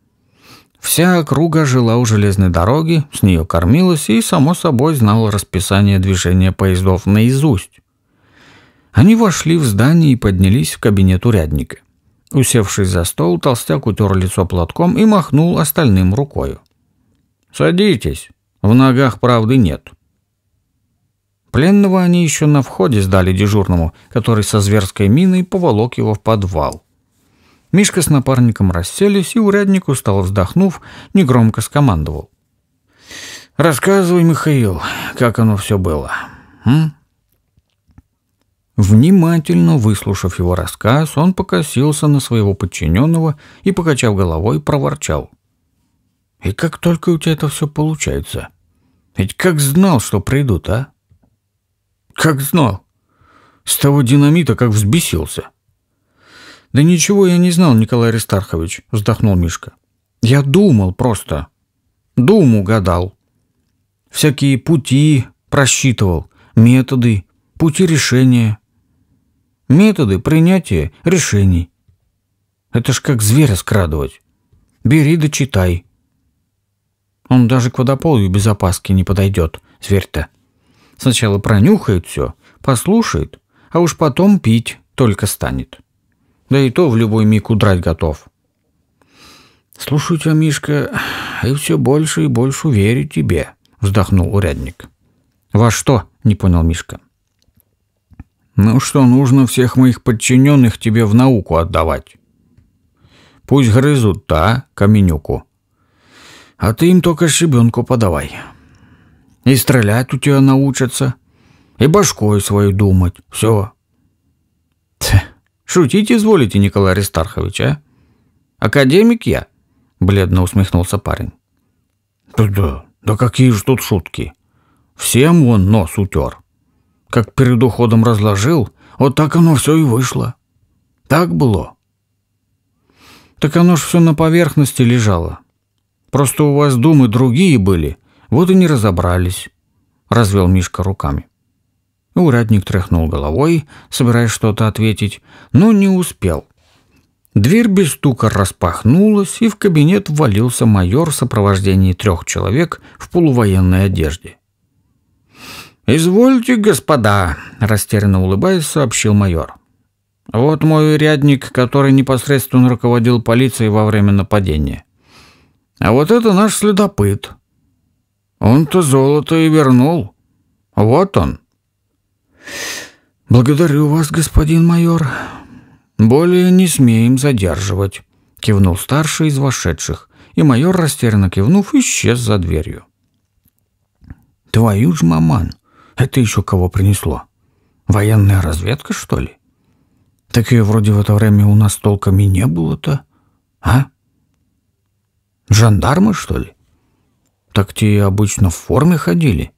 Вся округа жила у железной дороги, с нее кормилась и, само собой, знала расписание движения поездов наизусть. Они вошли в здание и поднялись в кабинет урядника. Усевшись за стол, толстяк утер лицо платком и махнул остальным рукою. «Садитесь, в ногах правды нет». Пленного они еще на входе сдали дежурному, который со зверской миной поволок его в подвал. Мишка с напарником расселись, и урядник, устало вздохнув, негромко скомандовал. «Рассказывай, Михаил, как оно все было, м?» Внимательно выслушав его рассказ, он покосился на своего подчиненного и, покачав головой, проворчал. «И как только у тебя это все получается? Ведь как знал, что придут, а?» «Как знал? С того динамита как взбесился!» «Да ничего я не знал, Николай Аристархович», — вздохнул Мишка. «Я думал просто. Думу гадал. Всякие пути просчитывал, методы, пути решения. Методы принятия решений. Это ж как зверя скрадывать. Бери да читай. Он даже к водополю без опаски не подойдет, зверь-то. Сначала пронюхает все, послушает, а уж потом пить только станет. Да и то в любой миг удрать готов. «Слушаю тебя, Мишка, и все больше и больше верю тебе», — вздохнул урядник. «Во что?» — не понял Мишка. «Ну что, нужно всех моих подчиненных тебе в науку отдавать. Пусть грызут-то, а, Каменюку. А ты им только щебенку подавай. И стрелять у тебя научатся, и башкой свою думать. Все». Ть. Шутить изволите, Николай Аристархович, а? Академик я, бледно усмехнулся парень. Да, да, да какие же тут шутки. Всем он нос утер. Как перед уходом разложил, вот так оно все и вышло. Так было. Так оно ж все на поверхности лежало. Просто у вас думы другие были, вот и не разобрались, развел Мишка руками. Урядник тряхнул головой, собираясь что-то ответить, но не успел. Дверь без стука распахнулась, и в кабинет ввалился майор в сопровождении трех человек в полувоенной одежде. «Извольте, господа», — растерянно улыбаясь, сообщил майор. «Вот мой рядник, который непосредственно руководил полицией во время нападения. А вот это наш следопыт. Он-то золото и вернул. Вот он». «Благодарю вас, господин майор. Более не смеем задерживать», — кивнул старший из вошедших, и майор, растерянно кивнув, исчез за дверью. «Твою ж маман! Это еще кого принесло? Военная разведка, что ли? Так ее вроде в это время у нас толком и не было-то, а? Жандармы, что ли? Так те обычно в форме ходили.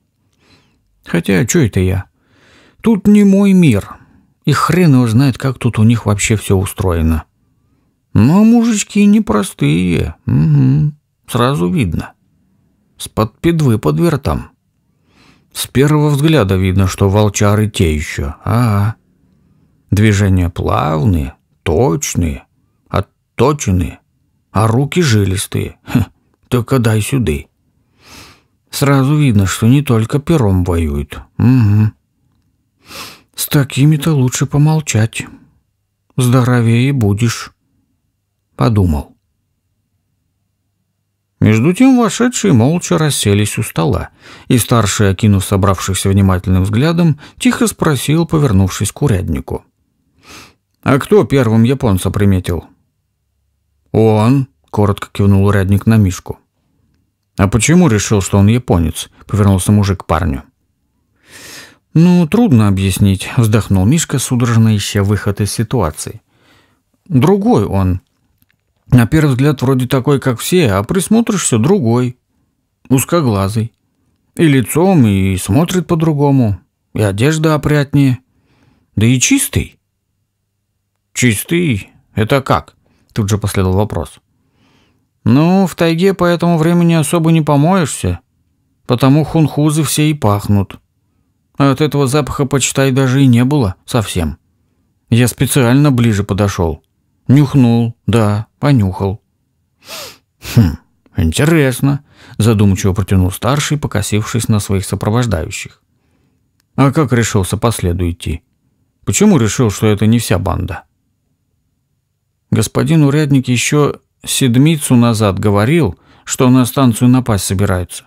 Хотя, что это я?» Тут не мой мир. И хрен его знает, как тут у них вообще все устроено. Но мужички непростые. Угу. Сразу видно. С-под педвы под вертом. С первого взгляда видно, что волчары те еще. Ага. Движения плавные, точные, отточенные, а руки жилистые. Хм, только дай сюды. Сразу видно, что не только пером воюют. Угу. С такими-то лучше помолчать. Здоровее будешь. Подумал. Между тем вошедшие молча расселись у стола, и старший, окинув собравшихся внимательным взглядом, тихо спросил, повернувшись к уряднику. «А кто первым японца приметил?» «Он», — коротко кивнул урядник на Мишку. «А почему решил, что он японец?» — повернулся мужик к парню. «Ну, трудно объяснить», — вздохнул Мишка, судорожно ища выход из ситуации. «Другой он. На первый взгляд вроде такой, как все, а присмотришься другой. Узкоглазый. И лицом, и смотрит по-другому, и одежда опрятнее. Да и чистый». «Чистый? Это как?» — тут же последовал вопрос. «Ну, в тайге по этому времени особо не помоешься, потому хунхузы все и пахнут». А от этого запаха, почитай, даже и не было совсем. Я специально ближе подошел. Нюхнул, да, понюхал. Хм, интересно, задумчиво протянул старший, покосившись на своих сопровождающих. А как решился по следу идти? Почему решил, что это не вся банда? Господин урядник еще седмицу назад говорил, что на станцию напасть собираются.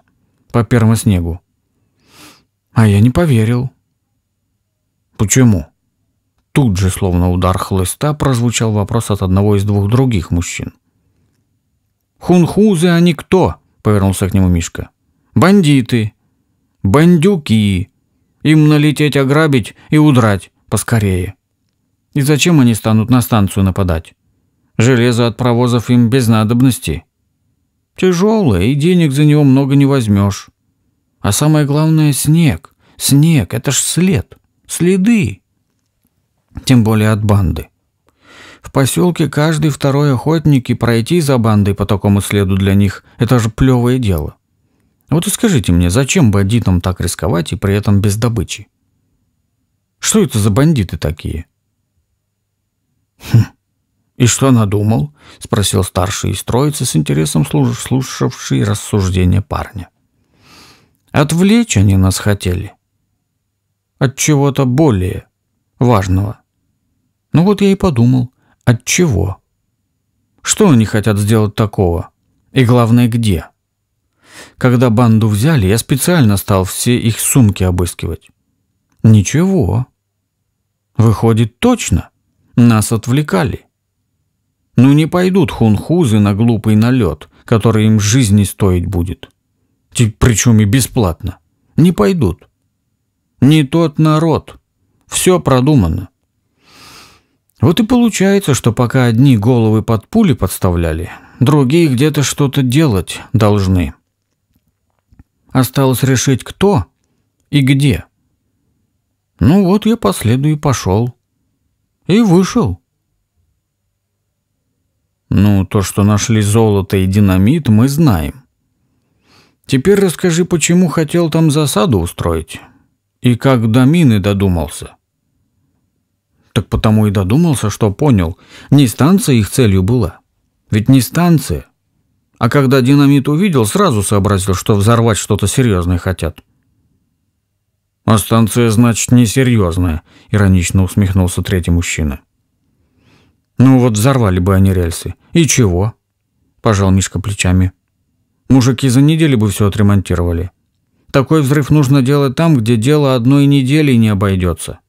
По первому снегу. А я не поверил. Почему? Тут же, словно удар хлыста, прозвучал вопрос от одного из двух других мужчин. «Хунхузы а они кто?» — повернулся к нему Мишка. «Бандиты! Бандюки! Им налететь, ограбить и удрать поскорее. И зачем они станут на станцию нападать? Железо от провозов им без надобности. Тяжелое, и денег за него много не возьмешь. А самое главное — снег. Снег — это ж след. Следы. Тем более от банды. В поселке каждый второй охотник и пройти за бандой по такому следу для них – это же плевое дело. Вот и скажите мне, зачем бандитам так рисковать и при этом без добычи? Что это за бандиты такие? Хм. И что надумал? – спросил старший из троицы с интересом слушавший рассуждения парня. Отвлечь они нас хотели. От чего-то более важного. Ну вот я и подумал, от чего? Что они хотят сделать такого? И главное, где? Когда банду взяли, я специально стал все их сумки обыскивать. Ничего. Выходит, точно. Нас отвлекали. Ну не пойдут хунхузы на глупый налет, который им жизни стоить будет причем и бесплатно, не пойдут. Не тот народ. Все продумано. Вот и получается, что пока одни головы под пули подставляли, другие где-то что-то делать должны. Осталось решить, кто и где. Ну вот я последую и пошел. И вышел. Ну, то, что нашли золото и динамит, мы знаем. Теперь расскажи, почему хотел там засаду устроить? И как до мины додумался? Так потому и додумался, что понял. Не станция их целью была. Ведь не станция. А когда динамит увидел, сразу сообразил, что взорвать что-то серьезное хотят. «А станция, значит, несерьезная», — иронично усмехнулся третий мужчина. «Ну вот взорвали бы они рельсы. И чего?» — пожал Мишка плечами. Мужики за неделю бы все отремонтировали. Такой взрыв нужно делать там, где дело одной недели не обойдется.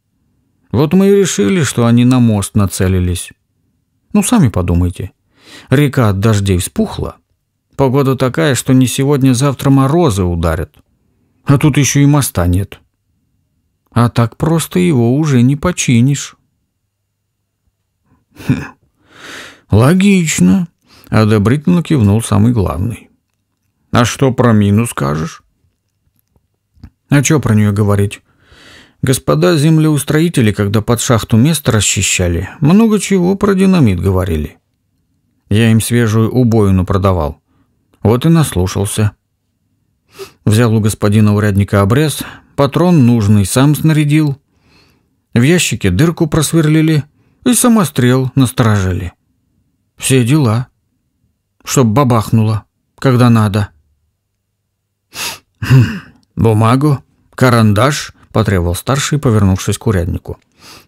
Вот мы и решили, что они на мост нацелились. Ну, сами подумайте. Река от дождей вспухла. Погода такая, что не сегодня-завтра морозы ударят. А тут еще и моста нет. А так просто его уже не починишь. Хм. Логично. Одобрительно кивнул самый главный. А что про Мину скажешь? А что про нее говорить? Господа землеустроители, когда под шахту место расчищали, много чего про динамит говорили. Я им свежую убоину продавал. Вот и наслушался. Взял у господина урядника обрез, патрон нужный сам снарядил. В ящике дырку просверлили и самострел насторожили. Все дела. Чтоб бабахнуло, когда надо. — «Хм, «Бумагу? Карандаш?» – потребовал старший, повернувшись к уряднику.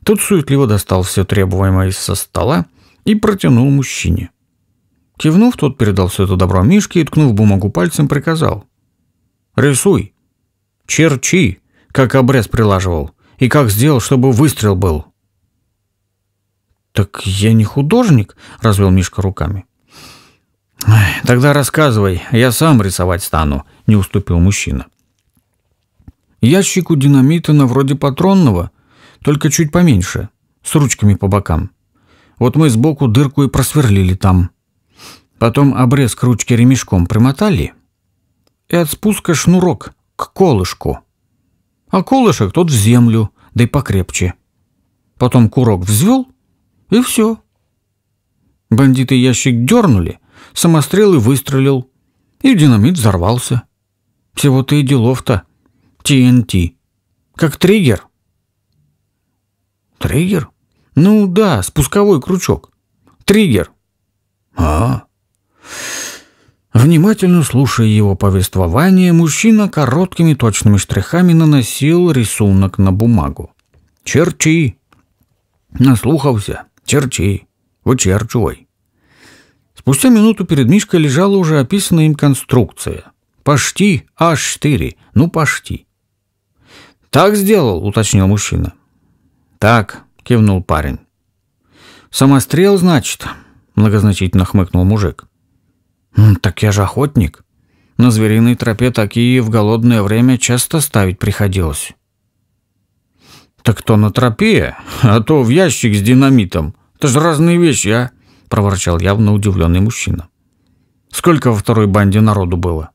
Тот суетливо достал все требуемое из со стола и протянул мужчине. Кивнув, тот передал все это добро Мишке и, ткнув бумагу пальцем, приказал. «Рисуй! Черчи! Как обрез прилаживал! И как сделал, чтобы выстрел был!» «Так я не художник?» – развел Мишка руками. «Тогда рассказывай, я сам рисовать стану», — не уступил мужчина. «Ящик у динамита на вроде патронного, только чуть поменьше, с ручками по бокам. Вот мы сбоку дырку и просверлили там. Потом обрез к ручке ремешком примотали, и от спуска шнурок к колышку. А колышек тот в землю, да и покрепче. Потом курок взвел, и все». Бандиты ящик дернули — самострелы выстрелил, и динамит взорвался. Всего-то и делов-то. ТНТ. Как триггер. Триггер? Ну да, спусковой крючок. Триггер. А. Внимательно слушая его повествование, мужчина короткими точными штрихами наносил рисунок на бумагу. Черчи. Наслухался. Черчи. Вычерчивай. Спустя минуту перед Мишкой лежала уже описанная им конструкция. Почти А4, ну почти. «Так сделал», — уточнил мужчина. «Так», — кивнул парень. «Самострел, значит?» — многозначительно хмыкнул мужик. «Так я же охотник. На звериной тропе такие в голодное время часто ставить приходилось». «Так кто на тропе, а то в ящик с динамитом. Это же разные вещи, а!» проворчал явно удивленный мужчина. «Сколько во второй банде народу было?»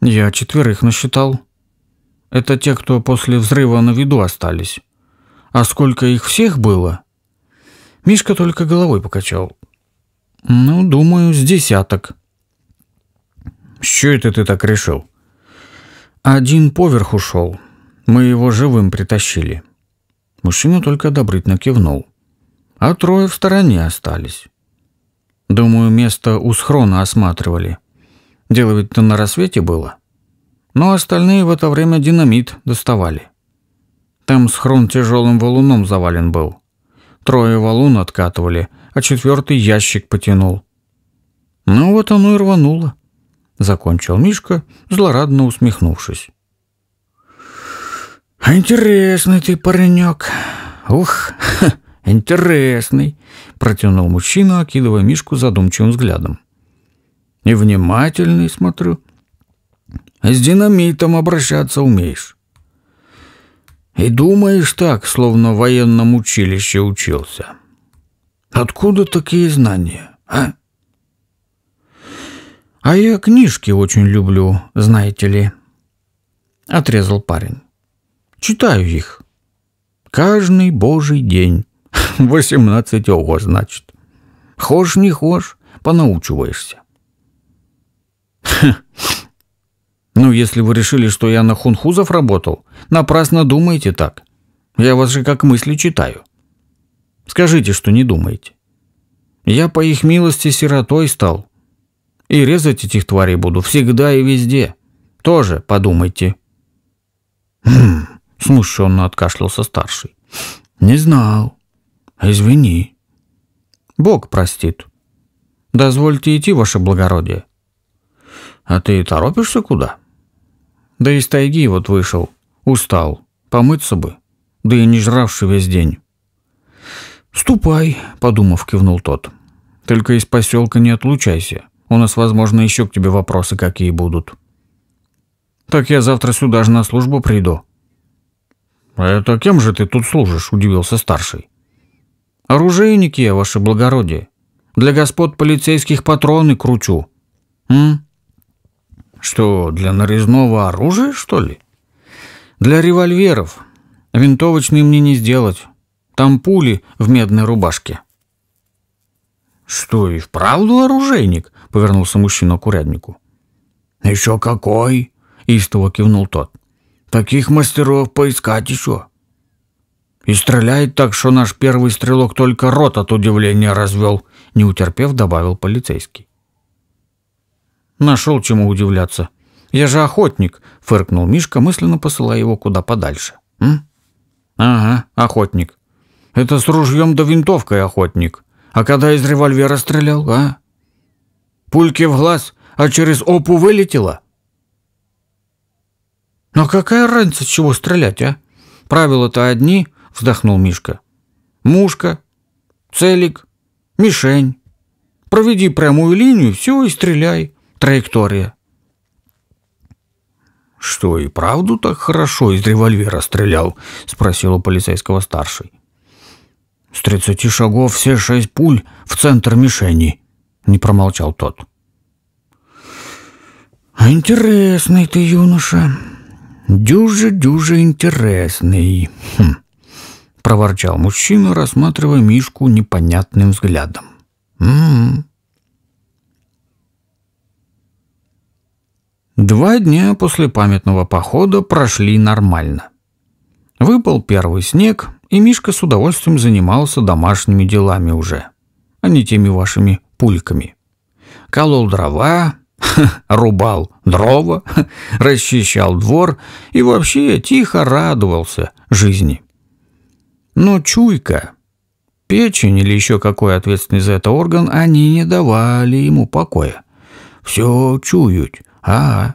«Я четверых насчитал. Это те, кто после взрыва на виду остались. А сколько их всех было?» Мишка только головой покачал. «Ну, думаю, с десяток». «С чего это ты так решил?» «Один поверх ушел. Мы его живым притащили». Мужчина только одобрительно кивнул а трое в стороне остались. Думаю, место у схрона осматривали. Дело ведь-то на рассвете было. Но остальные в это время динамит доставали. Там схрон тяжелым валуном завален был. Трое валун откатывали, а четвертый ящик потянул. Ну вот оно и рвануло. Закончил Мишка, злорадно усмехнувшись. «Интересный ты паренек. Ух, [laughs] Интересный, протянул мужчина, окидывая Мишку задумчивым взглядом. И внимательный смотрю. С динамитом обращаться умеешь. И думаешь так, словно в военном училище учился. Откуда такие знания, а? А я книжки очень люблю, знаете ли. Отрезал парень. Читаю их. Каждый божий день. [laughs] Восемнадцать ого, значит. Хошь не хошь, понаучиваешься. [laughs] Ну, если вы решили, что я на хунхузов работал, напрасно думаете так. Я вас же как мысли читаю. Скажите, что не думаете. Я по их милости сиротой стал. И резать этих тварей буду всегда и везде. Тоже подумайте. Хм, смущенно откашлялся старший. Не знал. «Извини». «Бог простит». «Дозвольте идти, ваше благородие». «А ты торопишься куда?» «Да из тайги вот вышел. Устал. Помыться бы. Да и не жравший весь день». «Ступай», — подумав, кивнул тот. «Только из поселка не отлучайся. У нас, возможно, еще к тебе вопросы какие будут». «Так я завтра сюда же на службу приду». А «Это кем же ты тут служишь?» – удивился старший. Оружейники, ваше благородие. Для господ полицейских патроны кручу. М? Что, для нарезного оружия, что ли? Для револьверов. Винтовочные мне не сделать. Там пули в медной рубашке. Что, и вправду оружейник? Повернулся мужчина к уряднику. Еще какой? Истово кивнул тот. Таких мастеров поискать еще. И стреляет так, что наш первый стрелок только рот от удивления развел, не утерпев, добавил полицейский. Нашел чему удивляться. Я же охотник, фыркнул Мишка, мысленно посылая его куда подальше. М? Ага, охотник. Это с ружьем да винтовкой охотник. А когда из револьвера стрелял, а? Пульки в глаз, а через опу вылетело? Но какая разница, чего стрелять, а? Правила-то одни, – вздохнул Мишка. «Мушка, целик, мишень. Проведи прямую линию, все, и стреляй. Траектория». «Что, и правду так хорошо из револьвера стрелял?» – спросил у полицейского старший. «С тридцати шагов все шесть пуль в центр мишени», – не промолчал тот. «Интересный ты, юноша», Дюже-дюже интересный. Хм. – проворчал мужчина, рассматривая Мишку непонятным взглядом. «М-м-м». Два дня после памятного похода прошли нормально. Выпал первый снег, и Мишка с удовольствием занимался домашними делами уже, а не теми вашими пульками. Колол дрова, [laughs] рубал дрова, [laughs] расчищал двор и вообще тихо радовался жизни. Но чуйка, печень или еще какой ответственный за это орган, они не давали ему покоя. Все чуют, а, -а.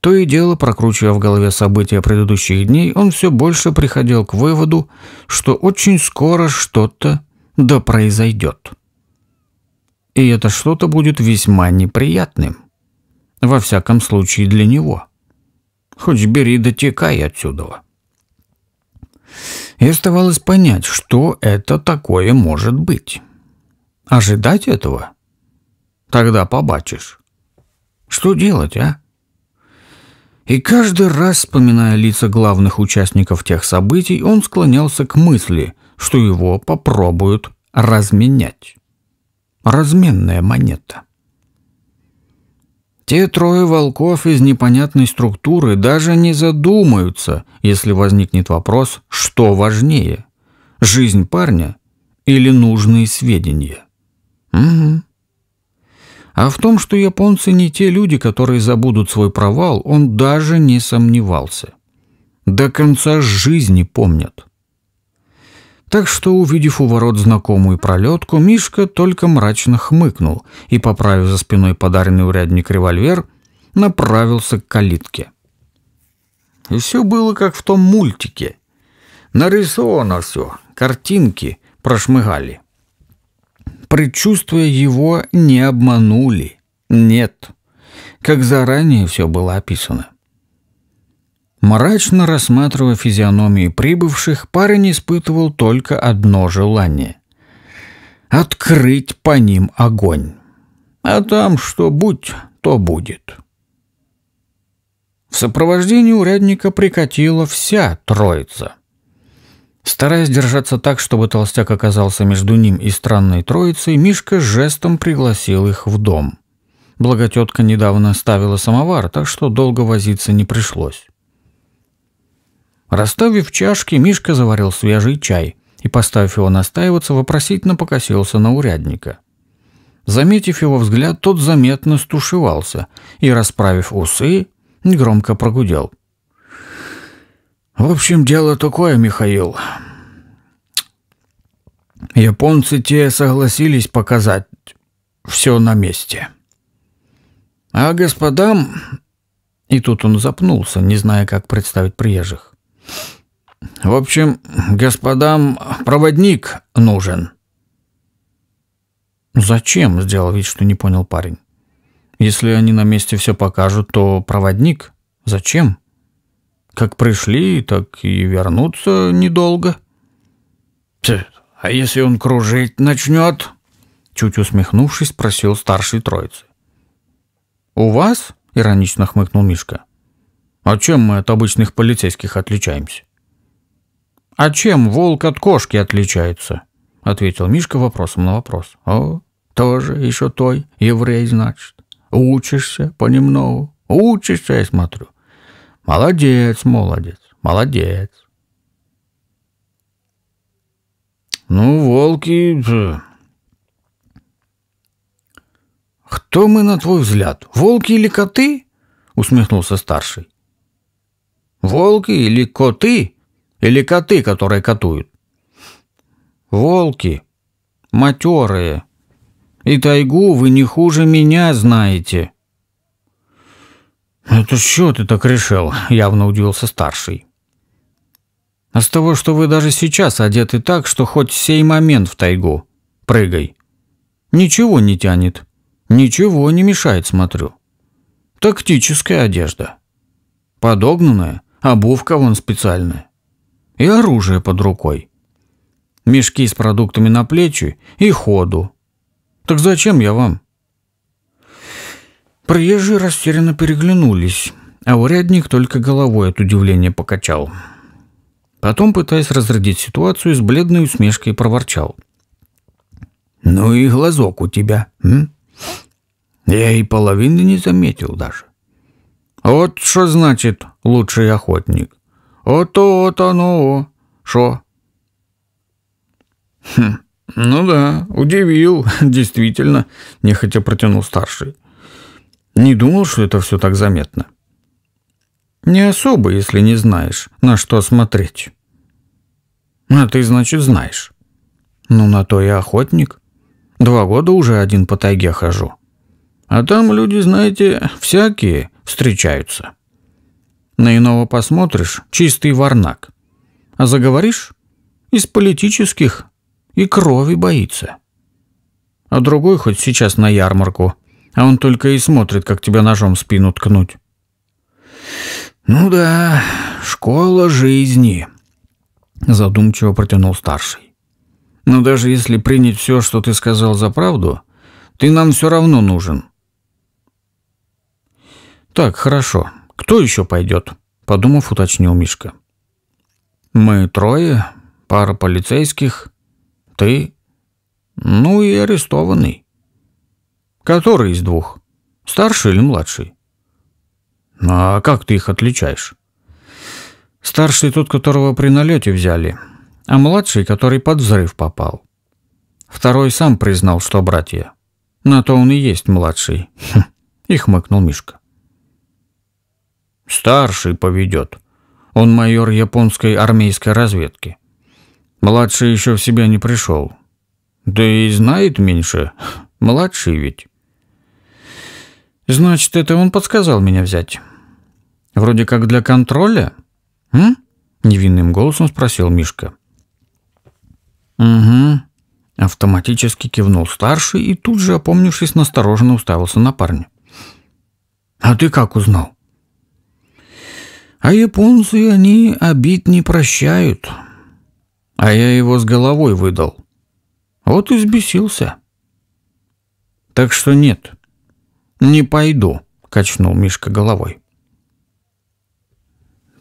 То и дело, прокручивая в голове события предыдущих дней, он все больше приходил к выводу, что очень скоро что-то да произойдет. И это что-то будет весьма неприятным. Во всяком случае для него. Хоть бери дотекай отсюда и оставалось понять, что это такое может быть. Ожидать этого? Тогда побачишь. Что делать, а? И каждый раз, вспоминая лица главных участников тех событий, он склонялся к мысли, что его попробуют разменять. Разменная монета. Те трое волков из непонятной структуры даже не задумаются, если возникнет вопрос, что важнее – жизнь парня или нужные сведения. Угу. А в том, что японцы не те люди, которые забудут свой провал, он даже не сомневался. До конца жизни помнят. Так что, увидев у ворот знакомую пролетку, Мишка только мрачно хмыкнул и, поправив за спиной подаренный урядник револьвер, направился к калитке. И все было как в том мультике. Нарисовано все, картинки прошмыгали. Предчувствия его не обманули. Нет. Как заранее все было описано. Мрачно рассматривая физиономии прибывших, парень испытывал только одно желание — открыть по ним огонь. А там что будь, то будет. В сопровождении урядника прикатила вся троица. Стараясь держаться так, чтобы толстяк оказался между ним и странной троицей, Мишка жестом пригласил их в дом. Благотетка недавно ставила самовар, так что долго возиться не пришлось. Расставив чашки, Мишка заварил свежий чай и, поставив его настаиваться, вопросительно покосился на урядника. Заметив его взгляд, тот заметно стушевался и, расправив усы, громко прогудел. «В общем, дело такое, Михаил. Японцы те согласились показать все на месте. А господам...» И тут он запнулся, не зная, как представить приезжих. В общем, господам проводник нужен. Зачем? Сделал вид, что не понял парень. Если они на месте все покажут, то проводник зачем? Как пришли, так и вернуться недолго. А если он кружить начнет? Чуть усмехнувшись, спросил старший троицы. «У вас?» — иронично хмыкнул Мишка. А чем мы от обычных полицейских отличаемся? А чем волк от кошки отличается? Ответил Мишка вопросом на вопрос. О, тоже еще той, еврей, значит. Учишься понемногу. Учишься, я смотрю. Молодец, молодец, молодец. Ну, волки... Кто мы, на твой взгляд, волки или коты? Усмехнулся старший. Волки или коты? Или коты, которые катуют? Волки. Матерые. И тайгу вы не хуже меня знаете. Это что ты так решил? Явно удивился старший. А с того, что вы даже сейчас одеты так, что хоть сей момент в тайгу. Прыгай. Ничего не тянет. Ничего не мешает, смотрю. Тактическая одежда. Подогнанная, обувка вон специальная. И оружие под рукой. Мешки с продуктами на плечи и ходу. Так зачем я вам? Приезжие растерянно переглянулись, а урядник только головой от удивления покачал. Потом, пытаясь разрядить ситуацию, с бледной усмешкой проворчал. «Ну и глазок у тебя, м? Я и половины не заметил даже. От що значить лучший охотник? Ото от оно. Шо? Хм, ну да, удивил, [laughs] действительно, нехотя протянул старший. Не думал, что это все так заметно. Не особо, если не знаешь, на что смотреть. А ты, значит, знаешь. Ну, на то я охотник. Два года уже один по тайге хожу. А там люди, знаете, всякие встречаются. На иного посмотришь – чистый варнак. А заговоришь – из политических и крови боится. А другой хоть сейчас на ярмарку, а он только и смотрит, как тебя ножом спину ткнуть. «Ну да, школа жизни», – задумчиво протянул старший. «Но даже если принять все, что ты сказал за правду, ты нам все равно нужен. «Так, хорошо. Кто еще пойдет?» – подумав, уточнил Мишка. «Мы трое, пара полицейских, ты, ну и арестованный». «Который из двух? Старший или младший?» «Ну, «А как ты их отличаешь?» «Старший тот, которого при налете взяли, а младший, который под взрыв попал. Второй сам признал, что братья. На то он и есть младший», – хм, и хмыкнул Мишка. Старший поведет. Он майор японской армейской разведки. Младший еще в себя не пришел. Да и знает меньше. [laughs] Младший ведь. Значит, это он подсказал меня взять. Вроде как для контроля? М? Невинным голосом спросил Мишка. Угу. Автоматически кивнул старший и тут же, опомнившись, настороженно уставился на парня. «А ты как узнал?» А японцы, они обид не прощают. А я его с головой выдал. Вот и сбесился. Так что нет, не пойду, качнул Мишка головой.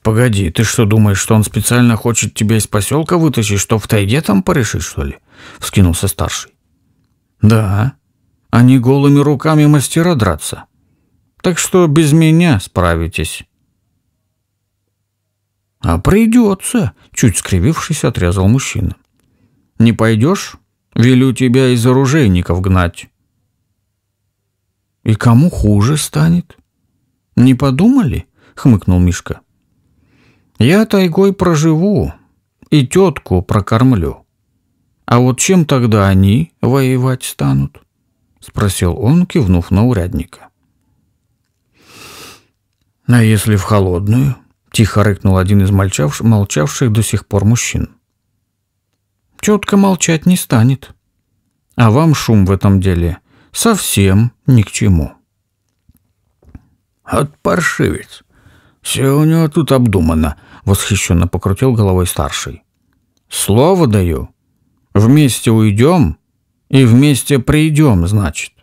«Погоди, ты что думаешь, что он специально хочет тебя из поселка вытащить, что в тайге там порешить, что ли?» — вскинулся старший. «Да, они голыми руками мастера драться. Так что без меня справитесь». «А придется», — чуть скривившись, отрезал мужчина. «Не пойдешь? Велю тебя из оружейников гнать». «И кому хуже станет?» «Не подумали?» — хмыкнул Мишка. «Я тайгой проживу и тетку прокормлю. А вот чем тогда они воевать станут?» — спросил он, кивнув на урядника. «А если в холодную?» Тихо рыкнул один из мальчавш... молчавших до сих пор мужчин. Тетка молчать не станет. А вам шум в этом деле совсем ни к чему. От паршивец. Все у него тут обдумано, восхищенно покрутил головой старший. Слово даю. Вместе уйдем и вместе придем, значит.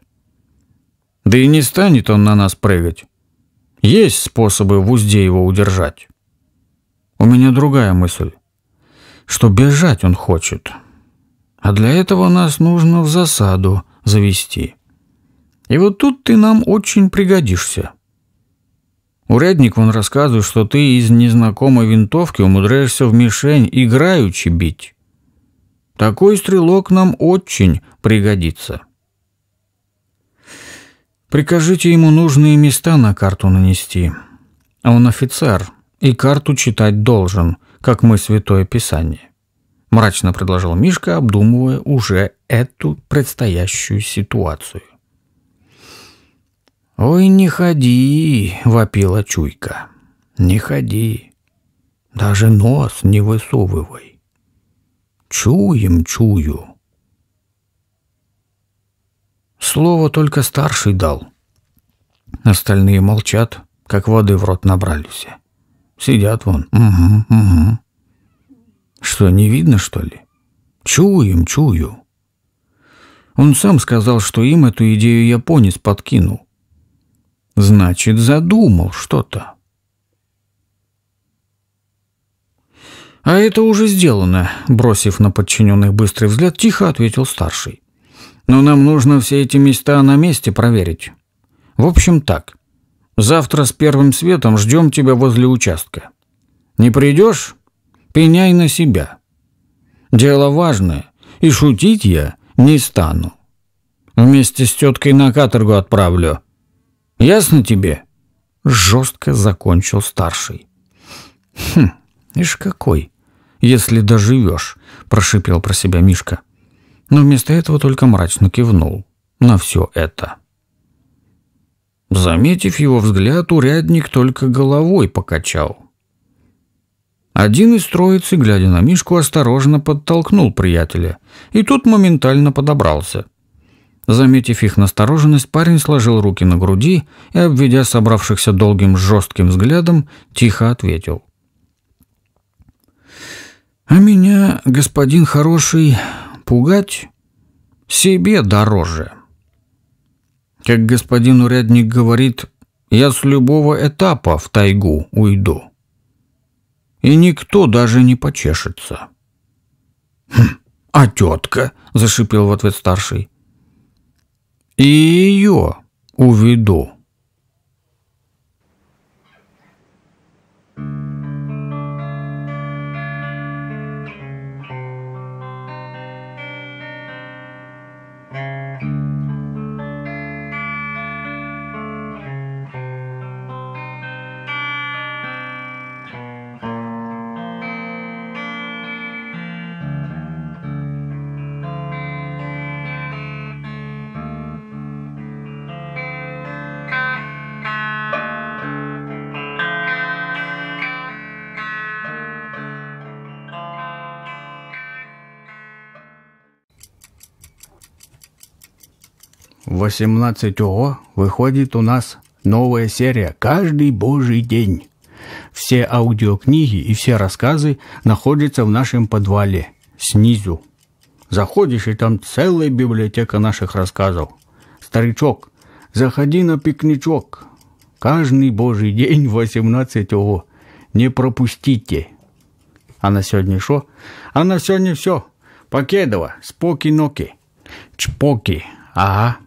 Да и не станет он на нас прыгать. Есть способы в узде его удержать. У меня другая мысль, что бежать он хочет. А для этого нас нужно в засаду завести. И вот тут ты нам очень пригодишься. Урядник он рассказывает, что ты из незнакомой винтовки умудряешься в мишень играючи бить. Такой стрелок нам очень пригодится. Прикажите ему нужные места на карту нанести. А он офицер, и карту читать должен, как мы Святое Писание. Мрачно предложил Мишка, обдумывая уже эту предстоящую ситуацию. «Ой, не ходи!» — вопила Чуйка. «Не ходи! Даже нос не высовывай! Чуем, чую!» Слово только старший дал. Остальные молчат, как воды в рот набрались. Сидят вон. Угу, угу. Что, не видно, что ли? Чуем, чую. Он сам сказал, что им эту идею японец подкинул. Значит, задумал что-то. «А это уже сделано», — бросив на подчиненных быстрый взгляд, тихо ответил старший. Но нам нужно все эти места на месте проверить. В общем так. Завтра с первым светом ждем тебя возле участка. Не придешь? Пеняй на себя. Дело важное, и шутить я не стану. Вместе с теткой на каторгу отправлю. Ясно тебе? Жестко закончил старший. Хм, ишь какой, если доживешь, прошипел про себя Мишка. — но вместо этого только мрачно кивнул на все это. Заметив его взгляд, урядник только головой покачал. Один из троицы, глядя на Мишку, осторожно подтолкнул приятеля, и тот моментально подобрался. Заметив их настороженность, парень сложил руки на груди и, обведя собравшихся долгим жестким взглядом, тихо ответил. «А меня, господин хороший, пугать, себе дороже. Как господин урядник говорит, я с любого этапа в тайгу уйду. И никто даже не почешется. «Хм, «А тетка?» — зашипел в ответ старший. «И ее уведу». 18 ОО выходит у нас новая серия каждый божий день. Все аудиокниги и все рассказы находятся в нашем подвале, снизу. Заходишь, и там целая библиотека наших рассказов. Старичок, заходи на пикничок. Каждый божий день 18 [laughs] ОО. Не пропустите. А на сегодня шо? А на сегодня все. Покедова, споки-ноки. Чпоки. Ага.